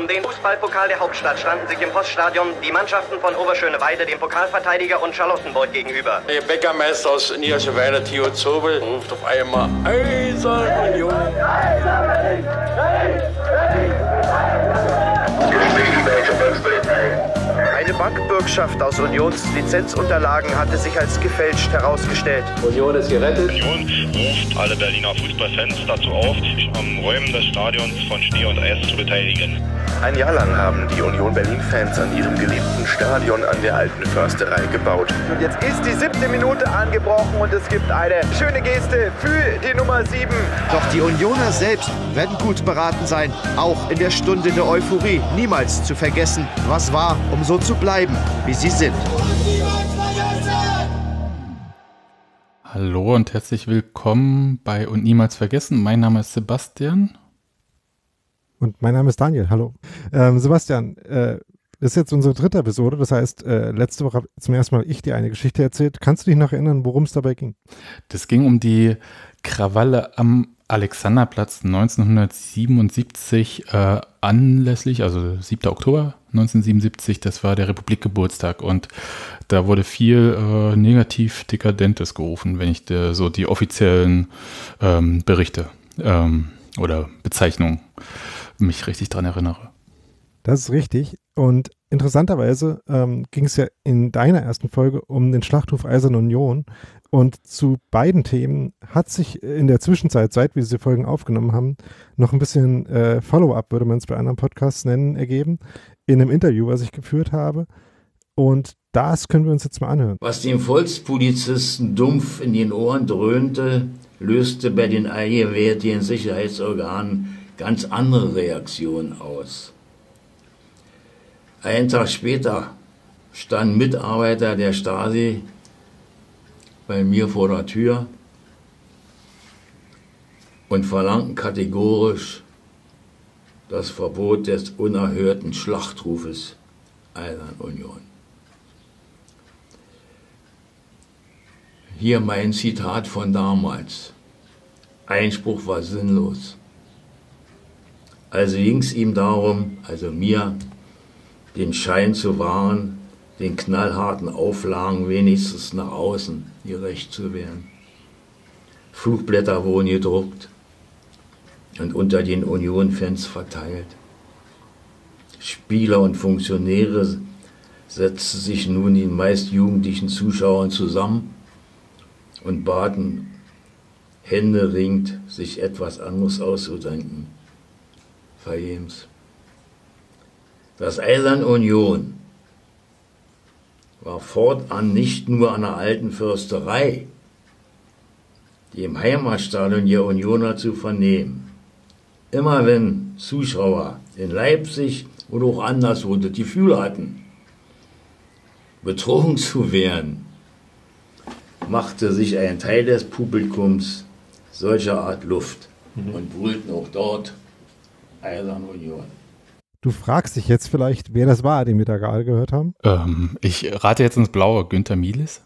Um den Fußballpokal der Hauptstadt standen sich im Poststadion die Mannschaften von Oberschöneweide, dem Pokalverteidiger und Charlottenburg gegenüber. Der Bäckermeister aus Niederschöneweide, Theo Zobel, ruft auf einmal Eisern Union. Eine Bankbürgschaft aus Unions Lizenzunterlagen hatte sich als gefälscht herausgestellt. Union ist gerettet. Union ruft alle Berliner Fußballfans dazu auf, sich am Räumen des Stadions von Schnee und Eis zu beteiligen. Ein Jahr lang haben die Union Berlin-Fans an ihrem geliebten Stadion an der alten Försterei gebaut. Und jetzt ist die siebte Minute angebrochen und es gibt eine schöne Geste für die Nummer sieben. Doch die Unioner selbst werden gut beraten sein, auch in der Stunde der Euphorie niemals zu vergessen, was war, um so zu bleiben, wie sie sind. Hallo und herzlich willkommen bei Und Niemals Vergessen. Mein Name ist Sebastian und mein Name ist Daniel. Hallo. Ähm, Sebastian, äh, das ist jetzt unsere dritte Episode. Das heißt, äh, letzte Woche habe zum ersten Mal ich dir eine Geschichte erzählt. Kannst du dich noch erinnern, worum es dabei ging? Das ging um die Krawalle am Alexanderplatz 1977 äh, anlässlich, also 7. Oktober 1977, das war der Republikgeburtstag und da wurde viel äh, negativ Dekadentes gerufen, wenn ich de, so die offiziellen ähm, Berichte ähm, oder Bezeichnungen mich richtig daran erinnere. Das ist richtig. Und interessanterweise ähm, ging es ja in deiner ersten Folge um den Schlachthof Eiserne Union. Und zu beiden Themen hat sich in der Zwischenzeit, seit wir diese Folgen aufgenommen haben, noch ein bisschen äh, Follow-up, würde man es bei anderen Podcasts nennen, ergeben. In einem Interview, was ich geführt habe. Und das können wir uns jetzt mal anhören. Was dem Volkspolizisten dumpf in den Ohren dröhnte, löste bei den allgegenwärtigen Sicherheitsorganen ganz andere Reaktion aus. Einen Tag später stand Mitarbeiter der Stasi bei mir vor der Tür und verlangten kategorisch das Verbot des unerhörten Schlachtrufes Eisern Union. Hier mein Zitat von damals. Einspruch war sinnlos. Also ging es ihm darum, also mir, den Schein zu wahren, den knallharten Auflagen wenigstens nach außen gerecht zu werden. Flugblätter wurden gedruckt und unter den Union-Fans verteilt. Spieler und Funktionäre setzten sich nun den meist jugendlichen Zuschauern zusammen und baten händeringend, sich etwas anderes auszudenken. Fayens. Das Eisern Union war fortan nicht nur an der alten Fürsterei, die im Heimatstadion der Unioner zu vernehmen. Immer wenn Zuschauer in Leipzig oder auch anderswo das Gefühl hatten, betrogen zu werden, machte sich ein Teil des Publikums solcher Art Luft mhm. und brüllten auch dort Eisern Union. Du fragst dich jetzt vielleicht, wer das war, den wir da gerade gehört haben. Ähm, ich rate jetzt ins Blaue, Günther Mielis.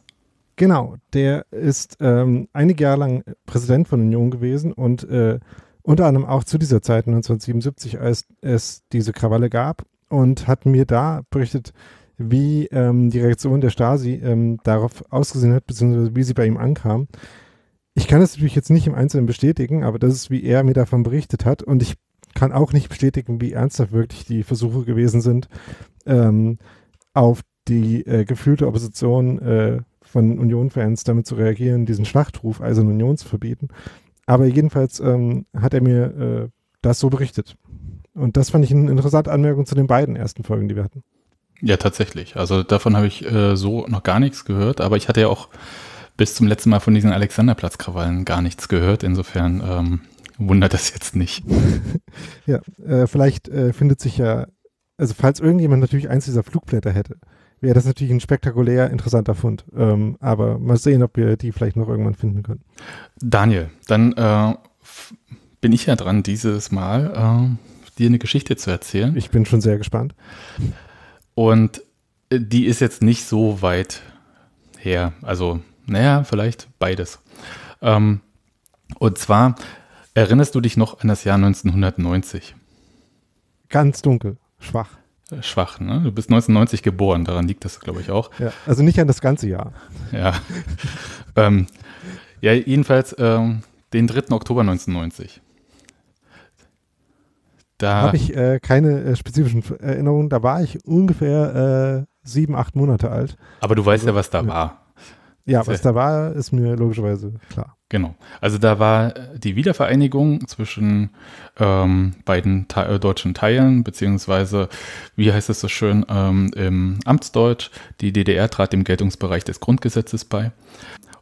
Genau, der ist ähm, einige Jahre lang Präsident von Union gewesen und äh, unter anderem auch zu dieser Zeit 1977, als es diese Krawalle gab und hat mir da berichtet, wie ähm, die Reaktion der Stasi ähm, darauf ausgesehen hat, beziehungsweise wie sie bei ihm ankam. Ich kann das natürlich jetzt nicht im Einzelnen bestätigen, aber das ist, wie er mir davon berichtet hat. Und ich kann auch nicht bestätigen, wie ernsthaft wirklich die Versuche gewesen sind, ähm, auf die äh, gefühlte Opposition äh, von Union-Fans damit zu reagieren, diesen Schlachtruf Eisern Union zu verbieten. Aber jedenfalls ähm, hat er mir äh, das so berichtet. Und das fand ich eine interessante Anmerkung zu den beiden ersten Folgen, die wir hatten. Ja, tatsächlich. Also davon habe ich äh, so noch gar nichts gehört, aber ich hatte ja auch bis zum letzten Mal von diesen Alexanderplatz-Krawallen gar nichts gehört. Insofern ähm, wundert das jetzt nicht. ja, äh, vielleicht äh, findet sich ja, also falls irgendjemand natürlich eins dieser Flugblätter hätte, wäre das natürlich ein spektakulär interessanter Fund. Ähm, aber mal sehen, ob wir die vielleicht noch irgendwann finden können. Daniel, dann äh, bin ich ja dran, dieses Mal äh, dir eine Geschichte zu erzählen. Ich bin schon sehr gespannt. Und äh, die ist jetzt nicht so weit her. Also, naja, vielleicht beides. Ähm, und zwar Erinnerst du dich noch an das Jahr 1990? Ganz dunkel, schwach. Äh, schwach, ne? Du bist 1990 geboren, daran liegt das, glaube ich, auch. Ja, also nicht an das ganze Jahr. Ja. ähm, ja, jedenfalls ähm, den 3. Oktober 1990. Da habe ich äh, keine äh, spezifischen Erinnerungen. Da war ich ungefähr äh, sieben, acht Monate alt. Aber du weißt also, ja, was da ja. war. Ja, was da war, ist mir logischerweise klar. Genau. Also da war äh, die Wiedervereinigung zwischen ähm, beiden te äh, deutschen Teilen, beziehungsweise, wie heißt es so schön, ähm, im Amtsdeutsch, die DDR trat dem Geltungsbereich des Grundgesetzes bei.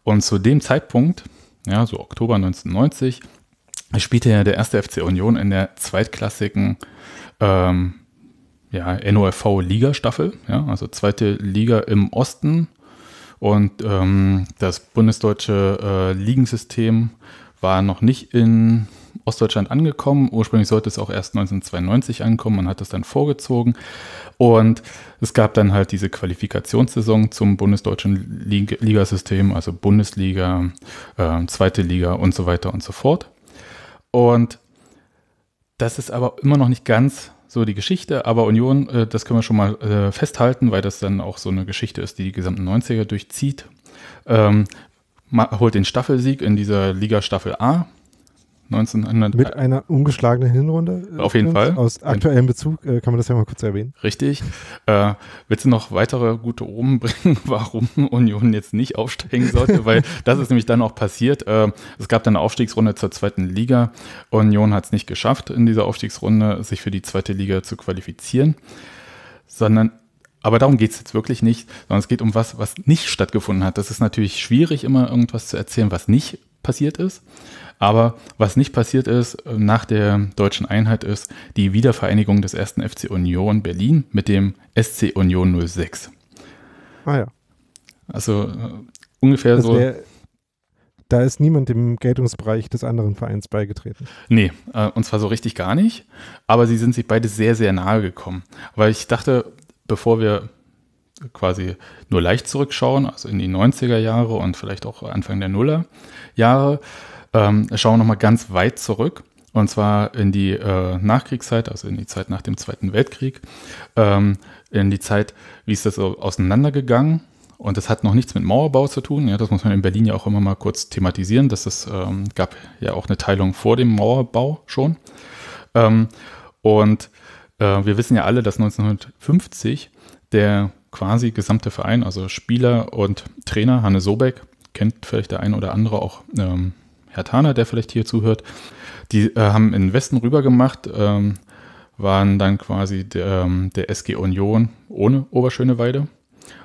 Und zu dem Zeitpunkt, ja, so Oktober 1990, spielte ja der erste FC Union in der zweitklassigen ähm, ja, NOFV-Liga-Staffel, ja, also zweite Liga im Osten und ähm, das bundesdeutsche äh, Ligensystem war noch nicht in Ostdeutschland angekommen. Ursprünglich sollte es auch erst 1992 ankommen, man hat es dann vorgezogen. Und es gab dann halt diese Qualifikationssaison zum bundesdeutschen Ligasystem, also Bundesliga, äh, zweite Liga und so weiter und so fort. Und das ist aber immer noch nicht ganz so die Geschichte, aber Union, äh, das können wir schon mal äh, festhalten, weil das dann auch so eine Geschichte ist, die die gesamten 90er durchzieht. Ähm, holt den Staffelsieg in dieser Liga Staffel A 1900. Mit einer ungeschlagenen Hinrunde. Äh, Auf jeden Fall. Aus aktuellem Bezug äh, kann man das ja mal kurz erwähnen. Richtig. Äh, willst du noch weitere gute Omen bringen, warum Union jetzt nicht aufsteigen sollte? Weil das ist nämlich dann auch passiert. Äh, es gab dann eine Aufstiegsrunde zur zweiten Liga. Union hat es nicht geschafft, in dieser Aufstiegsrunde sich für die zweite Liga zu qualifizieren, sondern aber darum geht es jetzt wirklich nicht, sondern es geht um was, was nicht stattgefunden hat. Das ist natürlich schwierig, immer irgendwas zu erzählen, was nicht passiert ist. Aber was nicht passiert ist äh, nach der deutschen Einheit ist die Wiedervereinigung des ersten FC Union Berlin mit dem SC Union 06. Ah ja. Also äh, ungefähr das so. Wär, da ist niemand dem Geltungsbereich des anderen Vereins beigetreten. Nee, äh, und zwar so richtig gar nicht. Aber sie sind sich beide sehr, sehr nahe gekommen. Weil ich dachte, bevor wir quasi nur leicht zurückschauen, also in die 90er Jahre und vielleicht auch Anfang der Nuller Jahre, ähm, schauen nochmal ganz weit zurück. Und zwar in die äh, Nachkriegszeit, also in die Zeit nach dem Zweiten Weltkrieg, ähm, in die Zeit, wie ist das so auseinandergegangen? Und das hat noch nichts mit Mauerbau zu tun. Ja, das muss man in Berlin ja auch immer mal kurz thematisieren. Das ist, ähm, gab ja auch eine Teilung vor dem Mauerbau schon. Ähm, und äh, wir wissen ja alle, dass 1950 der quasi gesamte Verein, also Spieler und Trainer Hanne Sobeck, kennt vielleicht der eine oder andere auch ähm, Herr Thaner, der vielleicht hier zuhört, die äh, haben in den Westen rüber gemacht, ähm, waren dann quasi der, ähm, der SG Union ohne Oberschöneweide,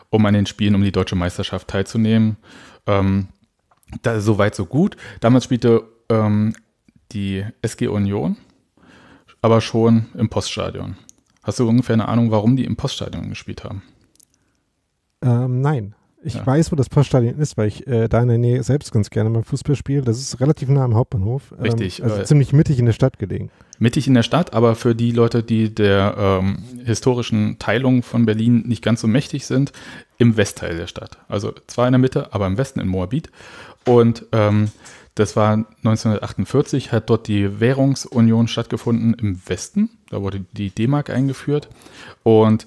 um an den Spielen um die deutsche Meisterschaft teilzunehmen. Ähm, da, so weit, so gut. Damals spielte ähm, die SG Union, aber schon im Poststadion. Hast du ungefähr eine Ahnung, warum die im Poststadion gespielt haben? Ähm, nein. Ich ja. weiß, wo das Poststadion ist, weil ich äh, da in der Nähe selbst ganz gerne mal Fußball spiele. Das ist relativ nah am Hauptbahnhof. Ähm, Richtig. Also äh, ziemlich mittig in der Stadt gelegen. Mittig in der Stadt, aber für die Leute, die der ähm, historischen Teilung von Berlin nicht ganz so mächtig sind, im Westteil der Stadt. Also zwar in der Mitte, aber im Westen in Moabit. Und ähm, das war 1948, hat dort die Währungsunion stattgefunden im Westen. Da wurde die D-Mark eingeführt. Und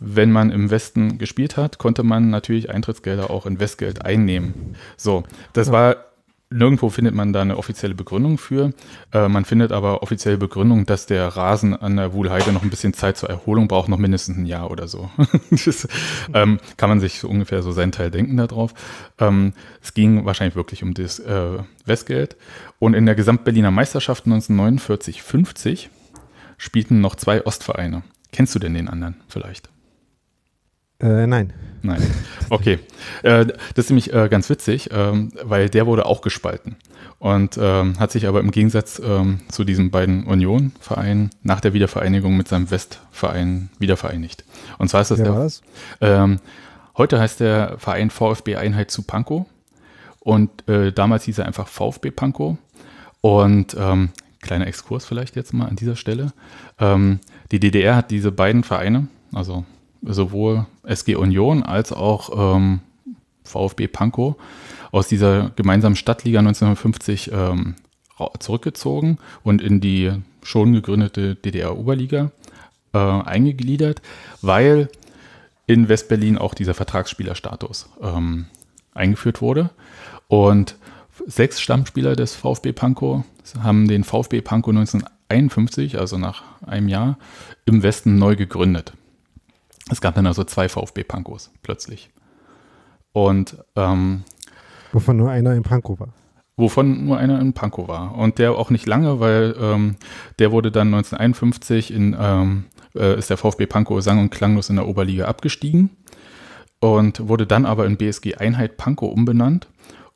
wenn man im Westen gespielt hat, konnte man natürlich Eintrittsgelder auch in Westgeld einnehmen. So, das war Nirgendwo findet man da eine offizielle Begründung für. Äh, man findet aber offizielle Begründung, dass der Rasen an der Wuhlheide noch ein bisschen Zeit zur Erholung braucht, noch mindestens ein Jahr oder so. das, ähm, kann man sich so ungefähr so seinen Teil denken darauf. Ähm, es ging wahrscheinlich wirklich um das äh, Westgeld. Und in der Gesamtberliner Meisterschaft 1949-50 spielten noch zwei Ostvereine. Kennst du denn den anderen vielleicht? Äh, nein. Nein. Okay. Äh, das ist nämlich äh, ganz witzig, ähm, weil der wurde auch gespalten und ähm, hat sich aber im Gegensatz ähm, zu diesen beiden Union-Vereinen nach der Wiedervereinigung mit seinem West-Verein wiedervereinigt. Und zwar ist das ja, der. Was? Ähm, heute heißt der Verein VfB Einheit zu Pankow und äh, damals hieß er einfach VfB Pankow. Und ähm, kleiner Exkurs vielleicht jetzt mal an dieser Stelle. Ähm, die DDR hat diese beiden Vereine, also sowohl SG Union als auch ähm, VfB Pankow aus dieser gemeinsamen Stadtliga 1950 ähm, zurückgezogen und in die schon gegründete DDR-Oberliga äh, eingegliedert, weil in Westberlin auch dieser Vertragsspielerstatus ähm, eingeführt wurde. Und sechs Stammspieler des VfB Pankow haben den VfB Pankow 1951, also nach einem Jahr, im Westen neu gegründet. Es gab dann also zwei VfB-Pankos plötzlich. Und ähm, wovon nur einer in Panko war. Wovon nur einer in Panko war. Und der auch nicht lange, weil ähm, der wurde dann 1951 in ähm, äh, ist der VfB Panko sang- und klanglos in der Oberliga abgestiegen und wurde dann aber in BSG Einheit Panko umbenannt.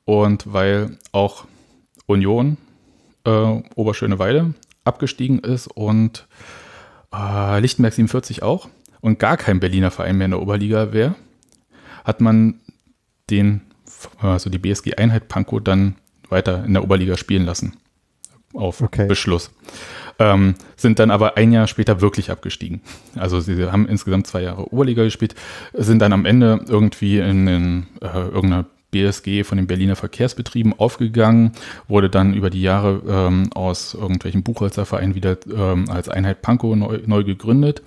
Und weil auch Union äh, Oberschöneweide abgestiegen ist und äh, Lichtenberg 47 auch und gar kein Berliner Verein mehr in der Oberliga wäre, hat man den, also die BSG Einheit Pankow dann weiter in der Oberliga spielen lassen. Auf okay. Beschluss. Ähm, sind dann aber ein Jahr später wirklich abgestiegen. Also sie haben insgesamt zwei Jahre Oberliga gespielt, sind dann am Ende irgendwie in, in äh, irgendeiner BSG von den Berliner Verkehrsbetrieben aufgegangen, wurde dann über die Jahre ähm, aus irgendwelchen Buchholzervereinen wieder ähm, als Einheit Pankow neu, neu gegründet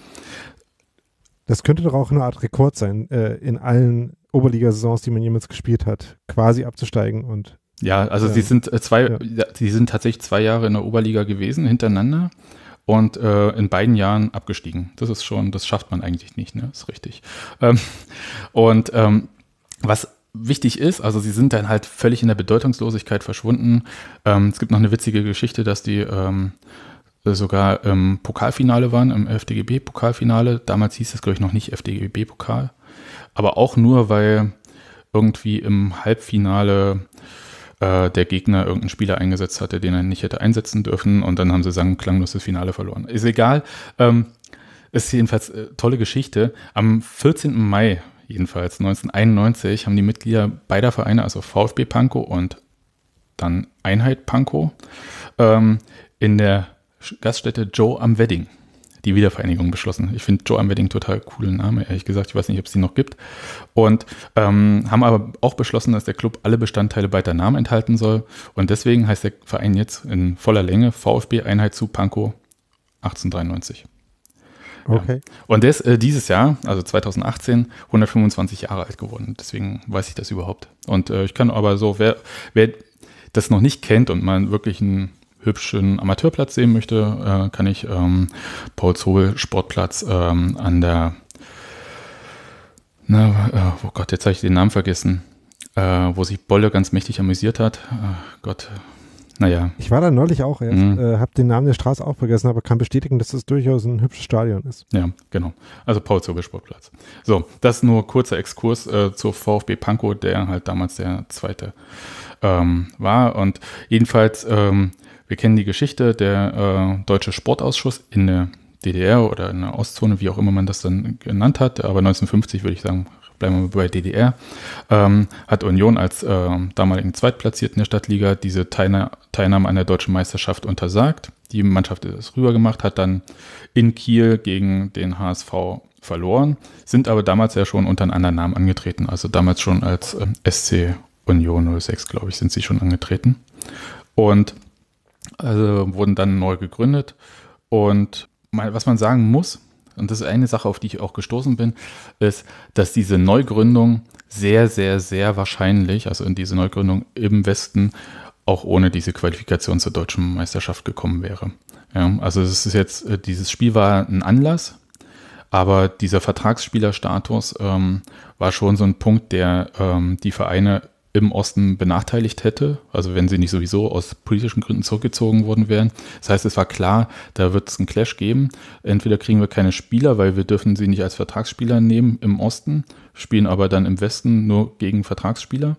das könnte doch auch eine Art Rekord sein, äh, in allen Oberliga-Saisons, die man jemals gespielt hat, quasi abzusteigen und. Ja, also ähm, äh, die sind zwei, ja. die sind tatsächlich zwei Jahre in der Oberliga gewesen hintereinander und äh, in beiden Jahren abgestiegen. Das ist schon, das schafft man eigentlich nicht, ne? Ist richtig. Ähm, und ähm, was wichtig ist, also sie sind dann halt völlig in der Bedeutungslosigkeit verschwunden. Ähm, es gibt noch eine witzige Geschichte, dass die ähm, äh, sogar im Pokalfinale waren, im FDGB-Pokalfinale. Damals hieß es, glaube ich, noch nicht FDGB-Pokal. Aber auch nur, weil irgendwie im Halbfinale äh, der Gegner irgendeinen Spieler eingesetzt hatte, den er nicht hätte einsetzen dürfen. Und dann haben sie sagen, klangloses Finale verloren. Ist egal. Ähm, ist jedenfalls äh, tolle Geschichte. Am 14. Mai jedenfalls 1991 haben die Mitglieder beider Vereine, also VfB Pankow und dann Einheit Pankow, ähm, in der Gaststätte Joe am Wedding die Wiedervereinigung beschlossen. Ich finde Joe am Wedding total coolen Name, ehrlich gesagt. Ich weiß nicht, ob es die noch gibt. Und ähm, haben aber auch beschlossen, dass der Club alle Bestandteile beider Namen enthalten soll. Und deswegen heißt der Verein jetzt in voller Länge VfB Einheit zu Panko 1893. Okay. Ja. Und der ist äh, dieses Jahr, also 2018, 125 Jahre alt geworden. Deswegen weiß ich das überhaupt. Und äh, ich kann aber so, wer, wer das noch nicht kennt und mal wirklich ein hübschen Amateurplatz sehen möchte, äh, kann ich ähm, Paul Zoll Sportplatz ähm, an der, na, äh, oh Gott, jetzt habe ich den Namen vergessen, äh, wo sich Bolle ganz mächtig amüsiert hat. Ach äh, Gott, naja. Ich war da neulich auch erst, mhm. äh, habe den Namen der Straße auch vergessen, aber kann bestätigen, dass das durchaus ein hübsches Stadion ist. Ja, genau. Also Paul Zobel Sportplatz. So, das nur kurzer Exkurs äh, zur VfB Pankow, der halt damals der zweite ähm, war. Und jedenfalls ähm, wir kennen die Geschichte, der äh, Deutsche Sportausschuss in der DDR oder in der Ostzone, wie auch immer man das dann genannt hat, aber 1950 würde ich sagen, bleiben wir bei DDR, ähm, hat Union als äh, damaligen Zweitplatzierten der Stadtliga diese Teilna Teilnahme an der deutschen Meisterschaft untersagt. Die Mannschaft ist rübergemacht, hat dann in Kiel gegen den HSV verloren, sind aber damals ja schon unter einem anderen Namen angetreten, also damals schon als äh, SC Union 06, glaube ich, sind sie schon angetreten. Und also wurden dann neu gegründet. Und was man sagen muss, und das ist eine Sache, auf die ich auch gestoßen bin, ist, dass diese Neugründung sehr, sehr, sehr wahrscheinlich, also in diese Neugründung im Westen, auch ohne diese Qualifikation zur deutschen Meisterschaft gekommen wäre. Ja, also es ist jetzt, äh, dieses Spiel war ein Anlass, aber dieser Vertragsspielerstatus ähm, war schon so ein Punkt, der ähm, die Vereine im Osten benachteiligt hätte, also wenn sie nicht sowieso aus politischen Gründen zurückgezogen worden wären. Das heißt, es war klar, da wird es einen Clash geben. Entweder kriegen wir keine Spieler, weil wir dürfen sie nicht als Vertragsspieler nehmen im Osten, spielen aber dann im Westen nur gegen Vertragsspieler.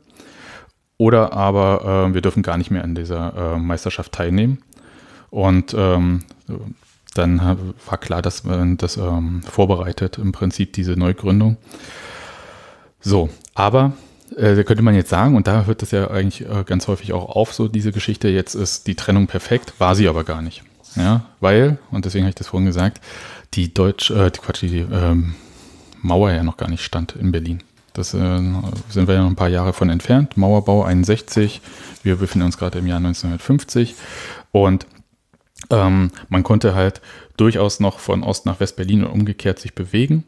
Oder aber äh, wir dürfen gar nicht mehr an dieser äh, Meisterschaft teilnehmen. Und ähm, dann war klar, dass man das ähm, vorbereitet, im Prinzip diese Neugründung. So, aber äh, könnte man jetzt sagen, und da hört das ja eigentlich äh, ganz häufig auch auf, so diese Geschichte, jetzt ist die Trennung perfekt, war sie aber gar nicht. Ja, weil, und deswegen habe ich das vorhin gesagt, die Deutsch, äh, die Quatsch, die ähm, Mauer ja noch gar nicht stand in Berlin. Das äh, sind wir ja noch ein paar Jahre von entfernt. Mauerbau 61. Wir befinden uns gerade im Jahr 1950. Und ähm, man konnte halt durchaus noch von Ost nach West-Berlin und umgekehrt sich bewegen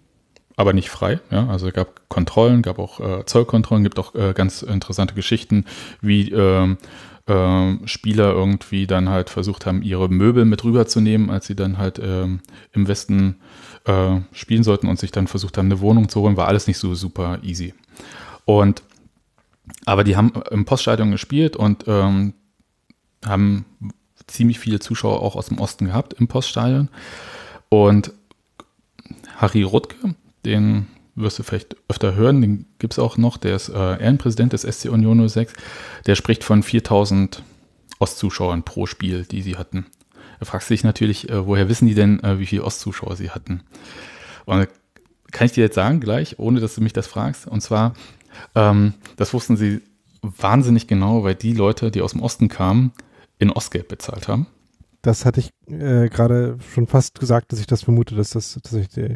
aber nicht frei. Ja? Also gab Kontrollen, gab auch äh, Zollkontrollen, gibt auch äh, ganz interessante Geschichten, wie äh, Spieler irgendwie dann halt versucht haben, ihre Möbel mit rüberzunehmen, als sie dann halt ähm, im Westen äh, spielen sollten und sich dann versucht haben, eine Wohnung zu holen. War alles nicht so super easy. Und aber die haben äh, im Poststadion gespielt und ähm, haben ziemlich viele Zuschauer auch aus dem Osten gehabt im Poststadion. Und Harry Rutke den wirst du vielleicht öfter hören, den gibt es auch noch, der ist äh, Ehrenpräsident des SC Union 06, der spricht von 4000 Ostzuschauern pro Spiel, die sie hatten. Da fragst du dich natürlich, äh, woher wissen die denn, äh, wie viele Ostzuschauer sie hatten? Und kann ich dir jetzt sagen, gleich, ohne dass du mich das fragst, und zwar, ähm, das wussten sie wahnsinnig genau, weil die Leute, die aus dem Osten kamen, in Ostgeld bezahlt haben. Das hatte ich äh, gerade schon fast gesagt, dass ich das vermute, dass das tatsächlich die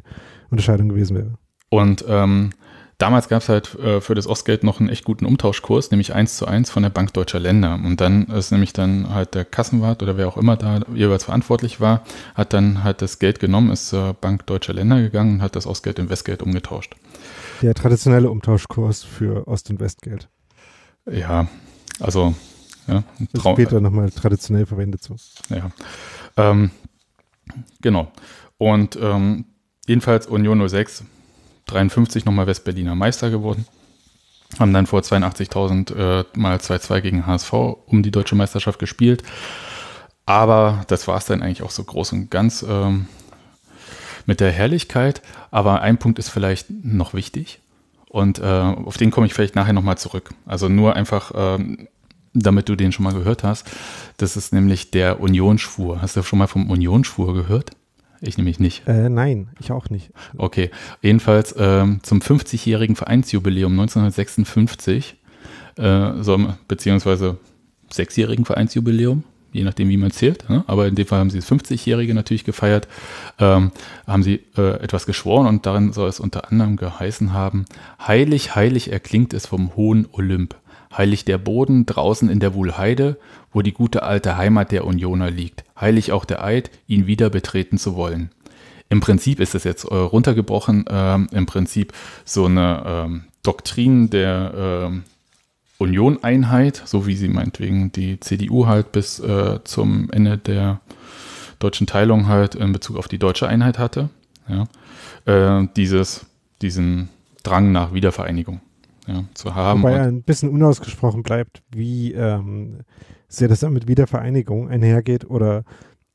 Unterscheidung gewesen wäre. Und ähm, damals gab es halt äh, für das Ostgeld noch einen echt guten Umtauschkurs, nämlich 1 zu 1 von der Bank Deutscher Länder. Und dann ist nämlich dann halt der Kassenwart oder wer auch immer da jeweils verantwortlich war, hat dann halt das Geld genommen, ist zur Bank Deutscher Länder gegangen und hat das Ostgeld in Westgeld umgetauscht. Der traditionelle Umtauschkurs für Ost- und Westgeld. Ja, also ja, Trau später nochmal traditionell verwendet so. Ja. Ähm, genau. Und ähm, jedenfalls Union 06, 53 nochmal Westberliner Meister geworden. Haben dann vor 82.000 äh, mal 2-2 gegen HSV um die deutsche Meisterschaft gespielt. Aber das war es dann eigentlich auch so groß und ganz ähm, mit der Herrlichkeit. Aber ein Punkt ist vielleicht noch wichtig. Und äh, auf den komme ich vielleicht nachher nochmal zurück. Also nur einfach ähm, damit du den schon mal gehört hast. Das ist nämlich der Unionsschwur. Hast du schon mal vom Unionsschwur gehört? Ich nämlich nicht. Äh, nein, ich auch nicht. Okay, jedenfalls ähm, zum 50-jährigen Vereinsjubiläum 1956, äh, so, beziehungsweise sechsjährigen Vereinsjubiläum, je nachdem, wie man zählt. Ne? Aber in dem Fall haben sie das 50-jährige natürlich gefeiert, ähm, haben sie äh, etwas geschworen und darin soll es unter anderem geheißen haben, heilig, heilig erklingt es vom hohen Olymp. Heilig der Boden draußen in der Wuhlheide, wo die gute alte Heimat der Unioner liegt. Heilig auch der Eid, ihn wieder betreten zu wollen. Im Prinzip ist es jetzt äh, runtergebrochen, äh, im Prinzip so eine äh, Doktrin der ähm, Union-Einheit, so wie sie meinetwegen die CDU halt bis äh, zum Ende der deutschen Teilung halt in Bezug auf die deutsche Einheit hatte. Ja? Äh, dieses, diesen Drang nach Wiedervereinigung ja, zu haben. Wobei ein bisschen unausgesprochen bleibt, wie ähm, sehr das dann mit Wiedervereinigung einhergeht oder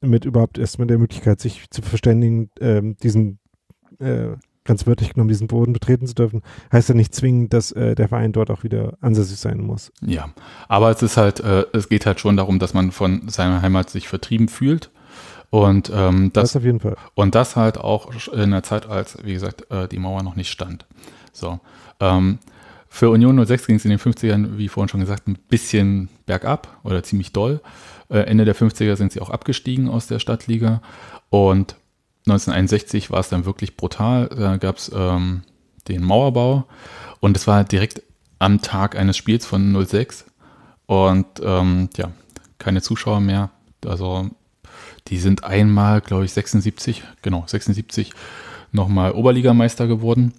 mit überhaupt erstmal der Möglichkeit, sich zu verständigen, ähm, diesen äh, ganz wörtlich genommen, diesen Boden betreten zu dürfen, heißt ja nicht zwingend, dass äh, der Verein dort auch wieder ansässig sein muss. Ja, aber es ist halt, äh, es geht halt schon darum, dass man von seiner Heimat sich vertrieben fühlt. Und ähm, das, das, auf jeden Fall. Und das halt auch in der Zeit, als, wie gesagt, äh, die Mauer noch nicht stand. So. Ähm, für Union 06 ging es in den 50ern, wie vorhin schon gesagt, ein bisschen bergab oder ziemlich doll. Äh, Ende der 50er sind sie auch abgestiegen aus der Stadtliga. Und 1961 war es dann wirklich brutal. Da gab es ähm, den Mauerbau und es war direkt am Tag eines Spiels von 06. Und ähm, ja, keine Zuschauer mehr. Also die sind einmal, glaube ich, 76, genau, 76 nochmal Oberligameister geworden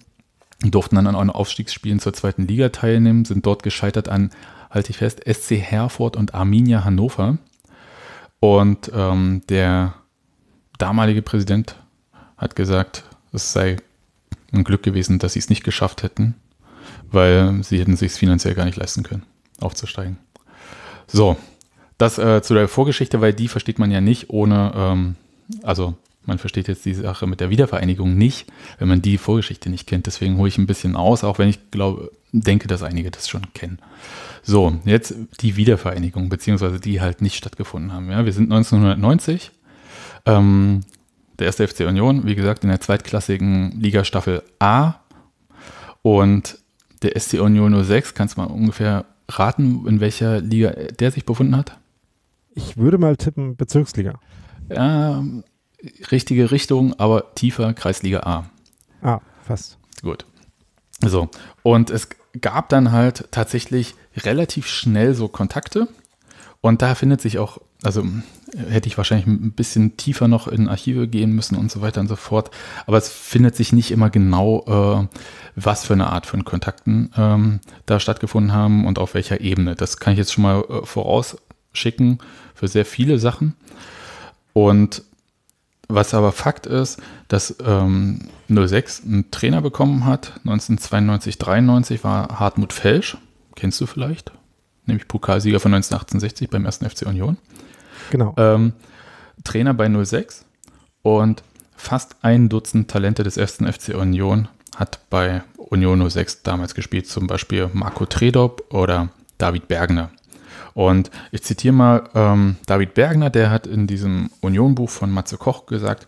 durften dann an Aufstiegsspielen zur zweiten Liga teilnehmen, sind dort gescheitert an, halte ich fest, SC Herford und Arminia Hannover. Und ähm, der damalige Präsident hat gesagt, es sei ein Glück gewesen, dass sie es nicht geschafft hätten, weil sie hätten sich finanziell gar nicht leisten können, aufzusteigen. So, das äh, zu der Vorgeschichte, weil die versteht man ja nicht ohne, ähm, also man versteht jetzt die Sache mit der Wiedervereinigung nicht, wenn man die Vorgeschichte nicht kennt. Deswegen hole ich ein bisschen aus, auch wenn ich glaube, denke, dass einige das schon kennen. So, jetzt die Wiedervereinigung, beziehungsweise die halt nicht stattgefunden haben. Ja, wir sind 1990. Ähm, der erste FC Union, wie gesagt, in der zweitklassigen Liga Staffel A. Und der SC Union 06, kannst du mal ungefähr raten, in welcher Liga der sich befunden hat? Ich würde mal tippen, Bezirksliga. Ähm, richtige Richtung, aber tiefer Kreisliga A. Ah, fast. Gut. So, und es gab dann halt tatsächlich relativ schnell so Kontakte. Und da findet sich auch, also hm, hätte ich wahrscheinlich ein bisschen tiefer noch in Archive gehen müssen und so weiter und so fort. Aber es findet sich nicht immer genau, äh, was für eine Art von Kontakten ähm, da stattgefunden haben und auf welcher Ebene. Das kann ich jetzt schon mal äh, vorausschicken für sehr viele Sachen. Und was aber Fakt ist, dass ähm, 06 einen Trainer bekommen hat. 1992, 93 war Hartmut Felsch. Kennst du vielleicht? Nämlich Pokalsieger von 1968 beim 1. FC Union. Genau. Ähm, Trainer bei 06 und fast ein Dutzend Talente des 1. FC Union hat bei Union 06 damals gespielt. Zum Beispiel Marco Tredop oder David Bergner. Und ich zitiere mal ähm, David Bergner, der hat in diesem Union-Buch von Matze Koch gesagt,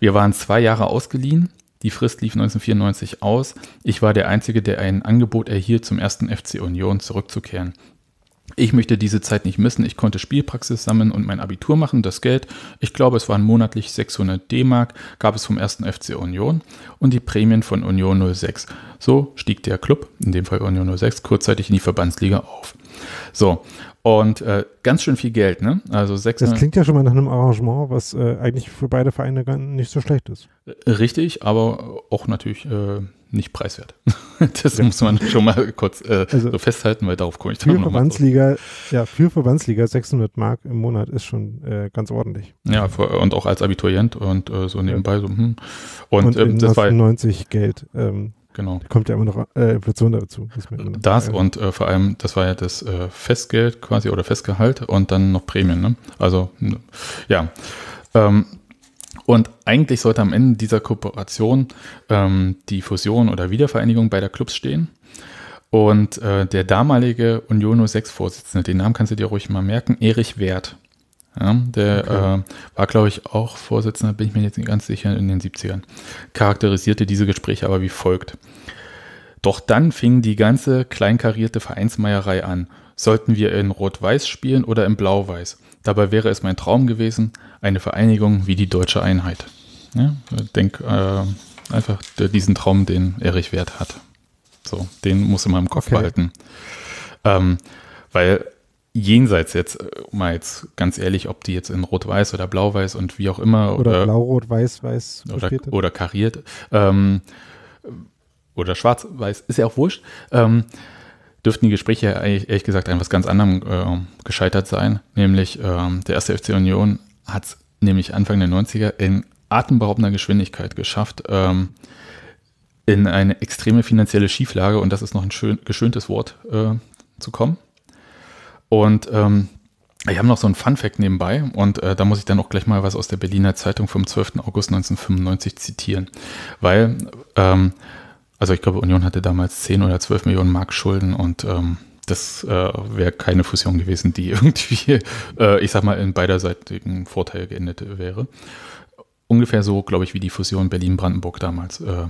wir waren zwei Jahre ausgeliehen, die Frist lief 1994 aus. Ich war der Einzige, der ein Angebot erhielt, zum ersten FC Union zurückzukehren. Ich möchte diese Zeit nicht missen. Ich konnte Spielpraxis sammeln und mein Abitur machen, das Geld. Ich glaube, es waren monatlich 600 D-Mark, gab es vom ersten FC Union und die Prämien von Union 06. So stieg der Club, in dem Fall Union 06, kurzzeitig in die Verbandsliga auf. So, und äh, ganz schön viel Geld, ne? Also sechs. Das klingt ja schon mal nach einem Arrangement, was äh, eigentlich für beide Vereine nicht so schlecht ist. Äh, richtig, aber auch natürlich äh, nicht preiswert. das ja. muss man schon mal kurz äh, also so festhalten, weil darauf komme ich dann für noch Ja, für Verbandsliga 600 Mark im Monat ist schon äh, ganz ordentlich. Ja, und auch als Abiturient und so nebenbei. So, hm. Und, und ähm, das war 90 Geld. Ähm, Genau. Da kommt ja immer noch äh, Inflation dazu. Das ja. und äh, vor allem, das war ja das äh, Festgeld quasi oder Festgehalt und dann noch Prämien. Ne? Also, ja. Ähm, und eigentlich sollte am Ende dieser Kooperation ähm, die Fusion oder Wiedervereinigung beider Clubs stehen. Und äh, der damalige Union 06-Vorsitzende, den Namen kannst du dir ruhig mal merken, Erich Wert, ja, der okay. äh, war, glaube ich, auch Vorsitzender, bin ich mir jetzt nicht ganz sicher, in den 70ern. Charakterisierte diese Gespräche aber wie folgt. Doch dann fing die ganze kleinkarierte Vereinsmeierei an. Sollten wir in Rot-Weiß spielen oder in Blau-Weiß? Dabei wäre es mein Traum gewesen, eine Vereinigung wie die deutsche Einheit. Ja, denk äh, einfach diesen Traum, den Erich Wert hat. So, den muss man im Kopf okay. behalten. Ähm, weil jenseits jetzt, äh, mal jetzt ganz ehrlich, ob die jetzt in Rot-Weiß oder Blau-Weiß und wie auch immer. Oder, oder äh, Blau-Rot-Weiß-Weiß. Weiß, oder, oder kariert. Ähm, oder Schwarz-Weiß, ist ja auch wurscht. Ähm, dürften die Gespräche ehrlich gesagt an was ganz anderem äh, gescheitert sein. Nämlich ähm, der erste FC Union hat es nämlich Anfang der 90er in atemberaubender Geschwindigkeit geschafft, ähm, in eine extreme finanzielle Schieflage, und das ist noch ein schön, geschöntes Wort, äh, zu kommen. Und ähm, ich habe noch so einen Fun-Fact nebenbei und äh, da muss ich dann auch gleich mal was aus der Berliner Zeitung vom 12. August 1995 zitieren, weil, ähm, also ich glaube, Union hatte damals 10 oder 12 Millionen Mark Schulden und ähm, das äh, wäre keine Fusion gewesen, die irgendwie, äh, ich sag mal, in beiderseitigen Vorteil geendet wäre. Ungefähr so, glaube ich, wie die Fusion Berlin-Brandenburg damals, äh,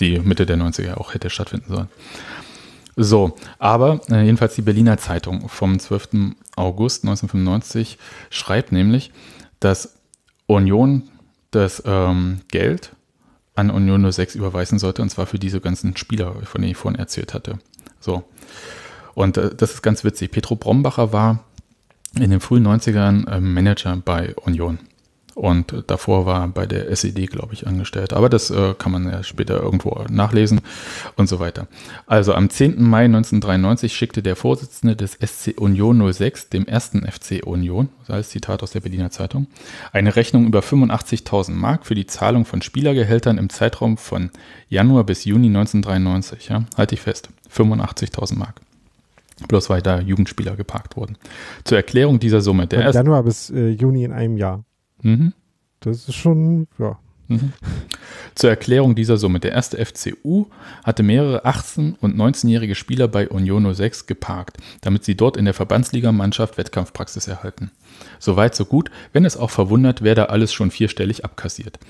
die Mitte der 90er auch hätte stattfinden sollen. So, aber äh, jedenfalls die Berliner Zeitung vom 12. August 1995 schreibt nämlich, dass Union das ähm, Geld an Union 06 überweisen sollte, und zwar für diese ganzen Spieler, von denen ich vorhin erzählt hatte. So. Und äh, das ist ganz witzig. Petro Brombacher war in den frühen 90ern äh, Manager bei Union und davor war bei der SED, glaube ich, angestellt. Aber das äh, kann man ja später irgendwo nachlesen und so weiter. Also am 10. Mai 1993 schickte der Vorsitzende des SC Union 06, dem ersten FC Union, das als Zitat aus der Berliner Zeitung, eine Rechnung über 85.000 Mark für die Zahlung von Spielergehältern im Zeitraum von Januar bis Juni 1993. Ja, halte ich fest, 85.000 Mark. Bloß weil da Jugendspieler geparkt wurden. Zur Erklärung dieser Summe. Der Von Januar bis äh, Juni in einem Jahr. Mhm. Das ist schon, ja. Mhm. Zur Erklärung dieser Summe. Der erste FCU hatte mehrere 18- und 19-jährige Spieler bei Union 06 geparkt, damit sie dort in der Verbandsligamannschaft Wettkampfpraxis erhalten. Soweit, so gut, wenn es auch verwundert, wer da alles schon vierstellig abkassiert.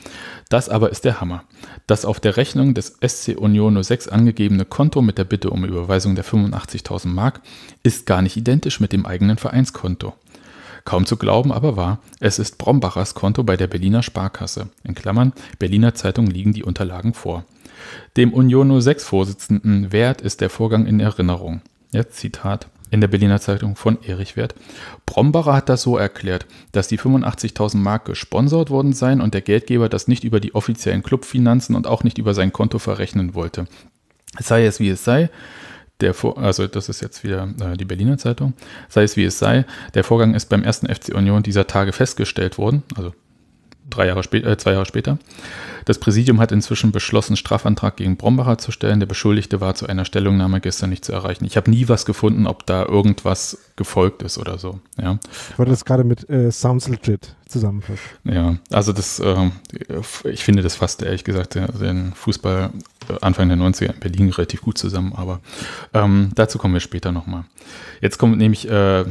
Das aber ist der Hammer. Das auf der Rechnung des SC Union 06 angegebene Konto mit der Bitte um Überweisung der 85.000 Mark ist gar nicht identisch mit dem eigenen Vereinskonto. Kaum zu glauben, aber wahr. Es ist Brombachers Konto bei der Berliner Sparkasse. In Klammern, Berliner Zeitung liegen die Unterlagen vor. Dem Union 06 Vorsitzenden Wert ist der Vorgang in Erinnerung. Jetzt Zitat in der Berliner Zeitung von Erich Wert. Brombacher hat das so erklärt, dass die 85.000 Mark gesponsert worden seien und der Geldgeber das nicht über die offiziellen Clubfinanzen und auch nicht über sein Konto verrechnen wollte. Sei es wie es sei, der Vor also das ist jetzt wieder äh, die Berliner Zeitung. Sei es wie es sei, der Vorgang ist beim ersten FC Union dieser Tage festgestellt worden, also drei Jahre später, äh, zwei Jahre später. Das Präsidium hat inzwischen beschlossen, Strafantrag gegen Brombacher zu stellen. Der Beschuldigte war zu einer Stellungnahme gestern nicht zu erreichen. Ich habe nie was gefunden, ob da irgendwas gefolgt ist oder so. Ja. Ich wollte das gerade mit äh, Sounds Legit zusammenfassen. Ja, also das, äh, ich finde das fast ehrlich gesagt den Fußball äh, Anfang der 90er in Berlin relativ gut zusammen, aber ähm, dazu kommen wir später nochmal. Jetzt kommt nämlich äh,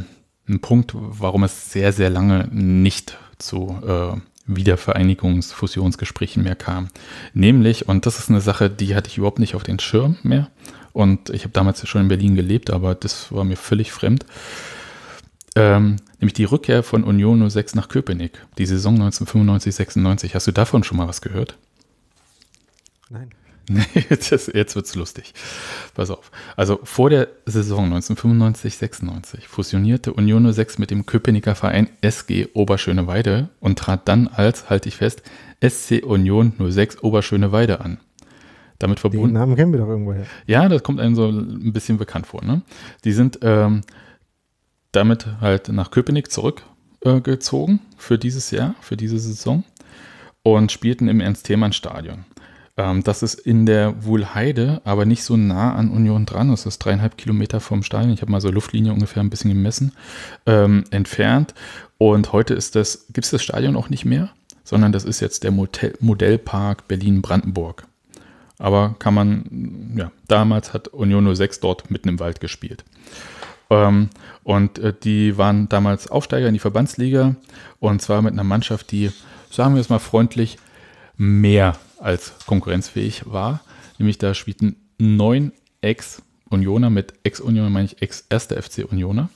ein Punkt, warum es sehr, sehr lange nicht zu äh, Wiedervereinigungs-, Fusionsgesprächen mehr kam. Nämlich, und das ist eine Sache, die hatte ich überhaupt nicht auf den Schirm mehr. Und ich habe damals schon in Berlin gelebt, aber das war mir völlig fremd. Ähm, nämlich die Rückkehr von Union 06 nach Köpenick, die Saison 1995, 96. Hast du davon schon mal was gehört? Nein. jetzt, wird es lustig. Pass auf. Also vor der Saison 1995-96 fusionierte Union 06 mit dem Köpenicker Verein SG Oberschöneweide und trat dann als, halte ich fest, SC Union 06 Oberschöneweide an. Damit verbunden. Den Namen kennen wir doch irgendwoher. Ja, das kommt einem so ein bisschen bekannt vor. Ne? Die sind ähm, damit halt nach Köpenick zurückgezogen äh, für dieses Jahr, für diese Saison und spielten im Ernst-Themann-Stadion. Ähm, das ist in der Wohlheide, aber nicht so nah an Union dran. Das ist dreieinhalb Kilometer vom Stadion. Ich habe mal so Luftlinie ungefähr ein bisschen gemessen, ähm, entfernt. Und heute ist das, gibt es das Stadion auch nicht mehr, sondern das ist jetzt der Motel, Modellpark Berlin-Brandenburg. Aber kann man, ja, damals hat Union 06 dort mitten im Wald gespielt. Ähm, und äh, die waren damals Aufsteiger in die Verbandsliga und zwar mit einer Mannschaft, die, sagen wir es mal freundlich, mehr als konkurrenzfähig war. Nämlich da spielten neun Ex-Unioner, mit Ex-Unioner meine ich ex-erste FC-Unioner.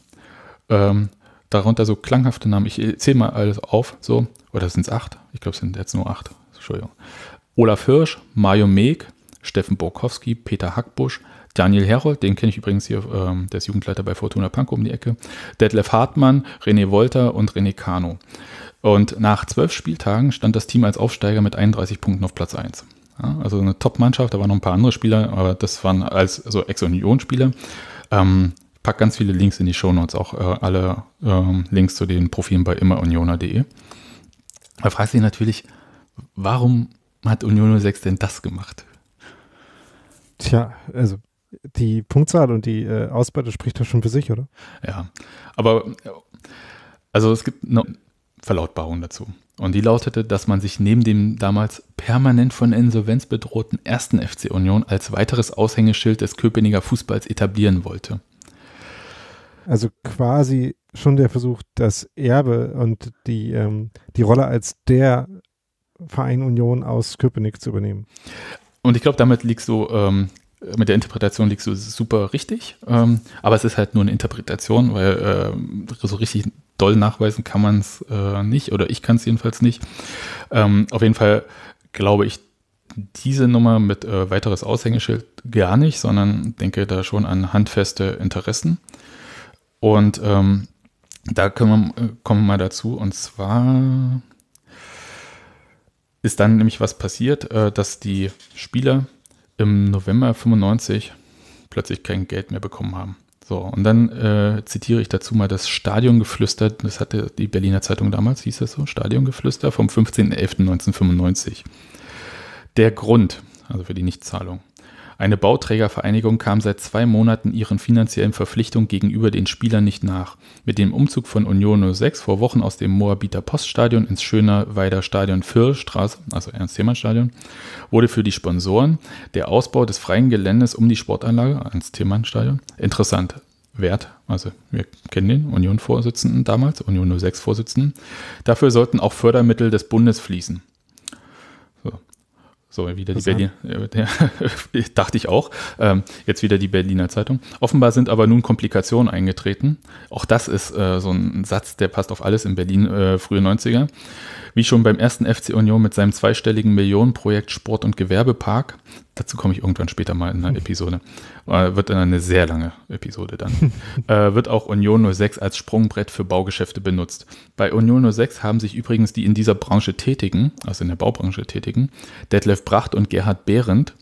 Ähm, darunter so klanghafte Namen, ich zähle mal alles auf, so, oder sind es acht? Ich glaube, es sind jetzt nur acht, Entschuldigung. Olaf Hirsch, Mario Meek, Steffen Borkowski, Peter Hackbusch, Daniel Herold, den kenne ich übrigens hier, ähm, der ist Jugendleiter bei Fortuna Pankow um die Ecke, Detlef Hartmann, René Wolter und René Kano. Und nach zwölf Spieltagen stand das Team als Aufsteiger mit 31 Punkten auf Platz 1. Ja, also eine Top-Mannschaft, da waren noch ein paar andere Spieler, aber das waren als also Ex-Union-Spieler. Ähm, pack ganz viele Links in die Show Notes, auch äh, alle ähm, Links zu den Profilen bei immerunioner.de. Da fragst du dich natürlich, warum hat Union 06 denn das gemacht? Tja, also die Punktzahl und die äh, Ausbeute spricht da schon für sich, oder? Ja, aber äh, also es gibt noch Verlautbarung dazu. Und die lautete, dass man sich neben dem damals permanent von Insolvenz bedrohten ersten FC Union als weiteres Aushängeschild des Köpeninger Fußballs etablieren wollte. Also quasi schon der Versuch, das Erbe und die, ähm, die Rolle als der Verein Union aus Köpenick zu übernehmen. Und ich glaube, damit liegt so ähm, mit der Interpretation liegst du super richtig, ähm, aber es ist halt nur eine Interpretation, weil äh, so richtig doll nachweisen kann man es äh, nicht oder ich kann es jedenfalls nicht. Ähm, auf jeden Fall glaube ich diese Nummer mit äh, weiteres Aushängeschild gar nicht, sondern denke da schon an handfeste Interessen. Und ähm, da können wir, äh, kommen wir mal dazu und zwar ist dann nämlich was passiert, äh, dass die Spieler im November 95 plötzlich kein Geld mehr bekommen haben. So, und dann äh, zitiere ich dazu mal das Stadiongeflüster, das hatte die Berliner Zeitung damals, hieß das so, Stadiongeflüster vom 15.11.1995. Der Grund, also für die Nichtzahlung. Eine Bauträgervereinigung kam seit zwei Monaten ihren finanziellen Verpflichtungen gegenüber den Spielern nicht nach. Mit dem Umzug von Union 06 vor Wochen aus dem Moabiter Poststadion ins Schönerweider Stadion Fürstraße, also Ernst-Themann-Stadion, wurde für die Sponsoren der Ausbau des freien Geländes um die Sportanlage, Ernst-Themann-Stadion, interessant. Wert, also wir kennen den Union-Vorsitzenden damals, Union 06-Vorsitzenden. Dafür sollten auch Fördermittel des Bundes fließen. So, wieder Was die Berliner. Ja, äh, dachte ich auch. Ähm, jetzt wieder die Berliner Zeitung. Offenbar sind aber nun Komplikationen eingetreten. Auch das ist äh, so ein Satz, der passt auf alles in Berlin, äh, frühe 90er. Wie schon beim ersten FC Union mit seinem zweistelligen Millionenprojekt Sport- und Gewerbepark, dazu komme ich irgendwann später mal in einer hm. Episode, äh, wird dann eine sehr lange Episode dann, äh, wird auch Union 06 als Sprungbrett für Baugeschäfte benutzt. Bei Union 06 haben sich übrigens die in dieser Branche Tätigen, also in der Baubranche Tätigen, Detlef Bracht und Gerhard Behrendt,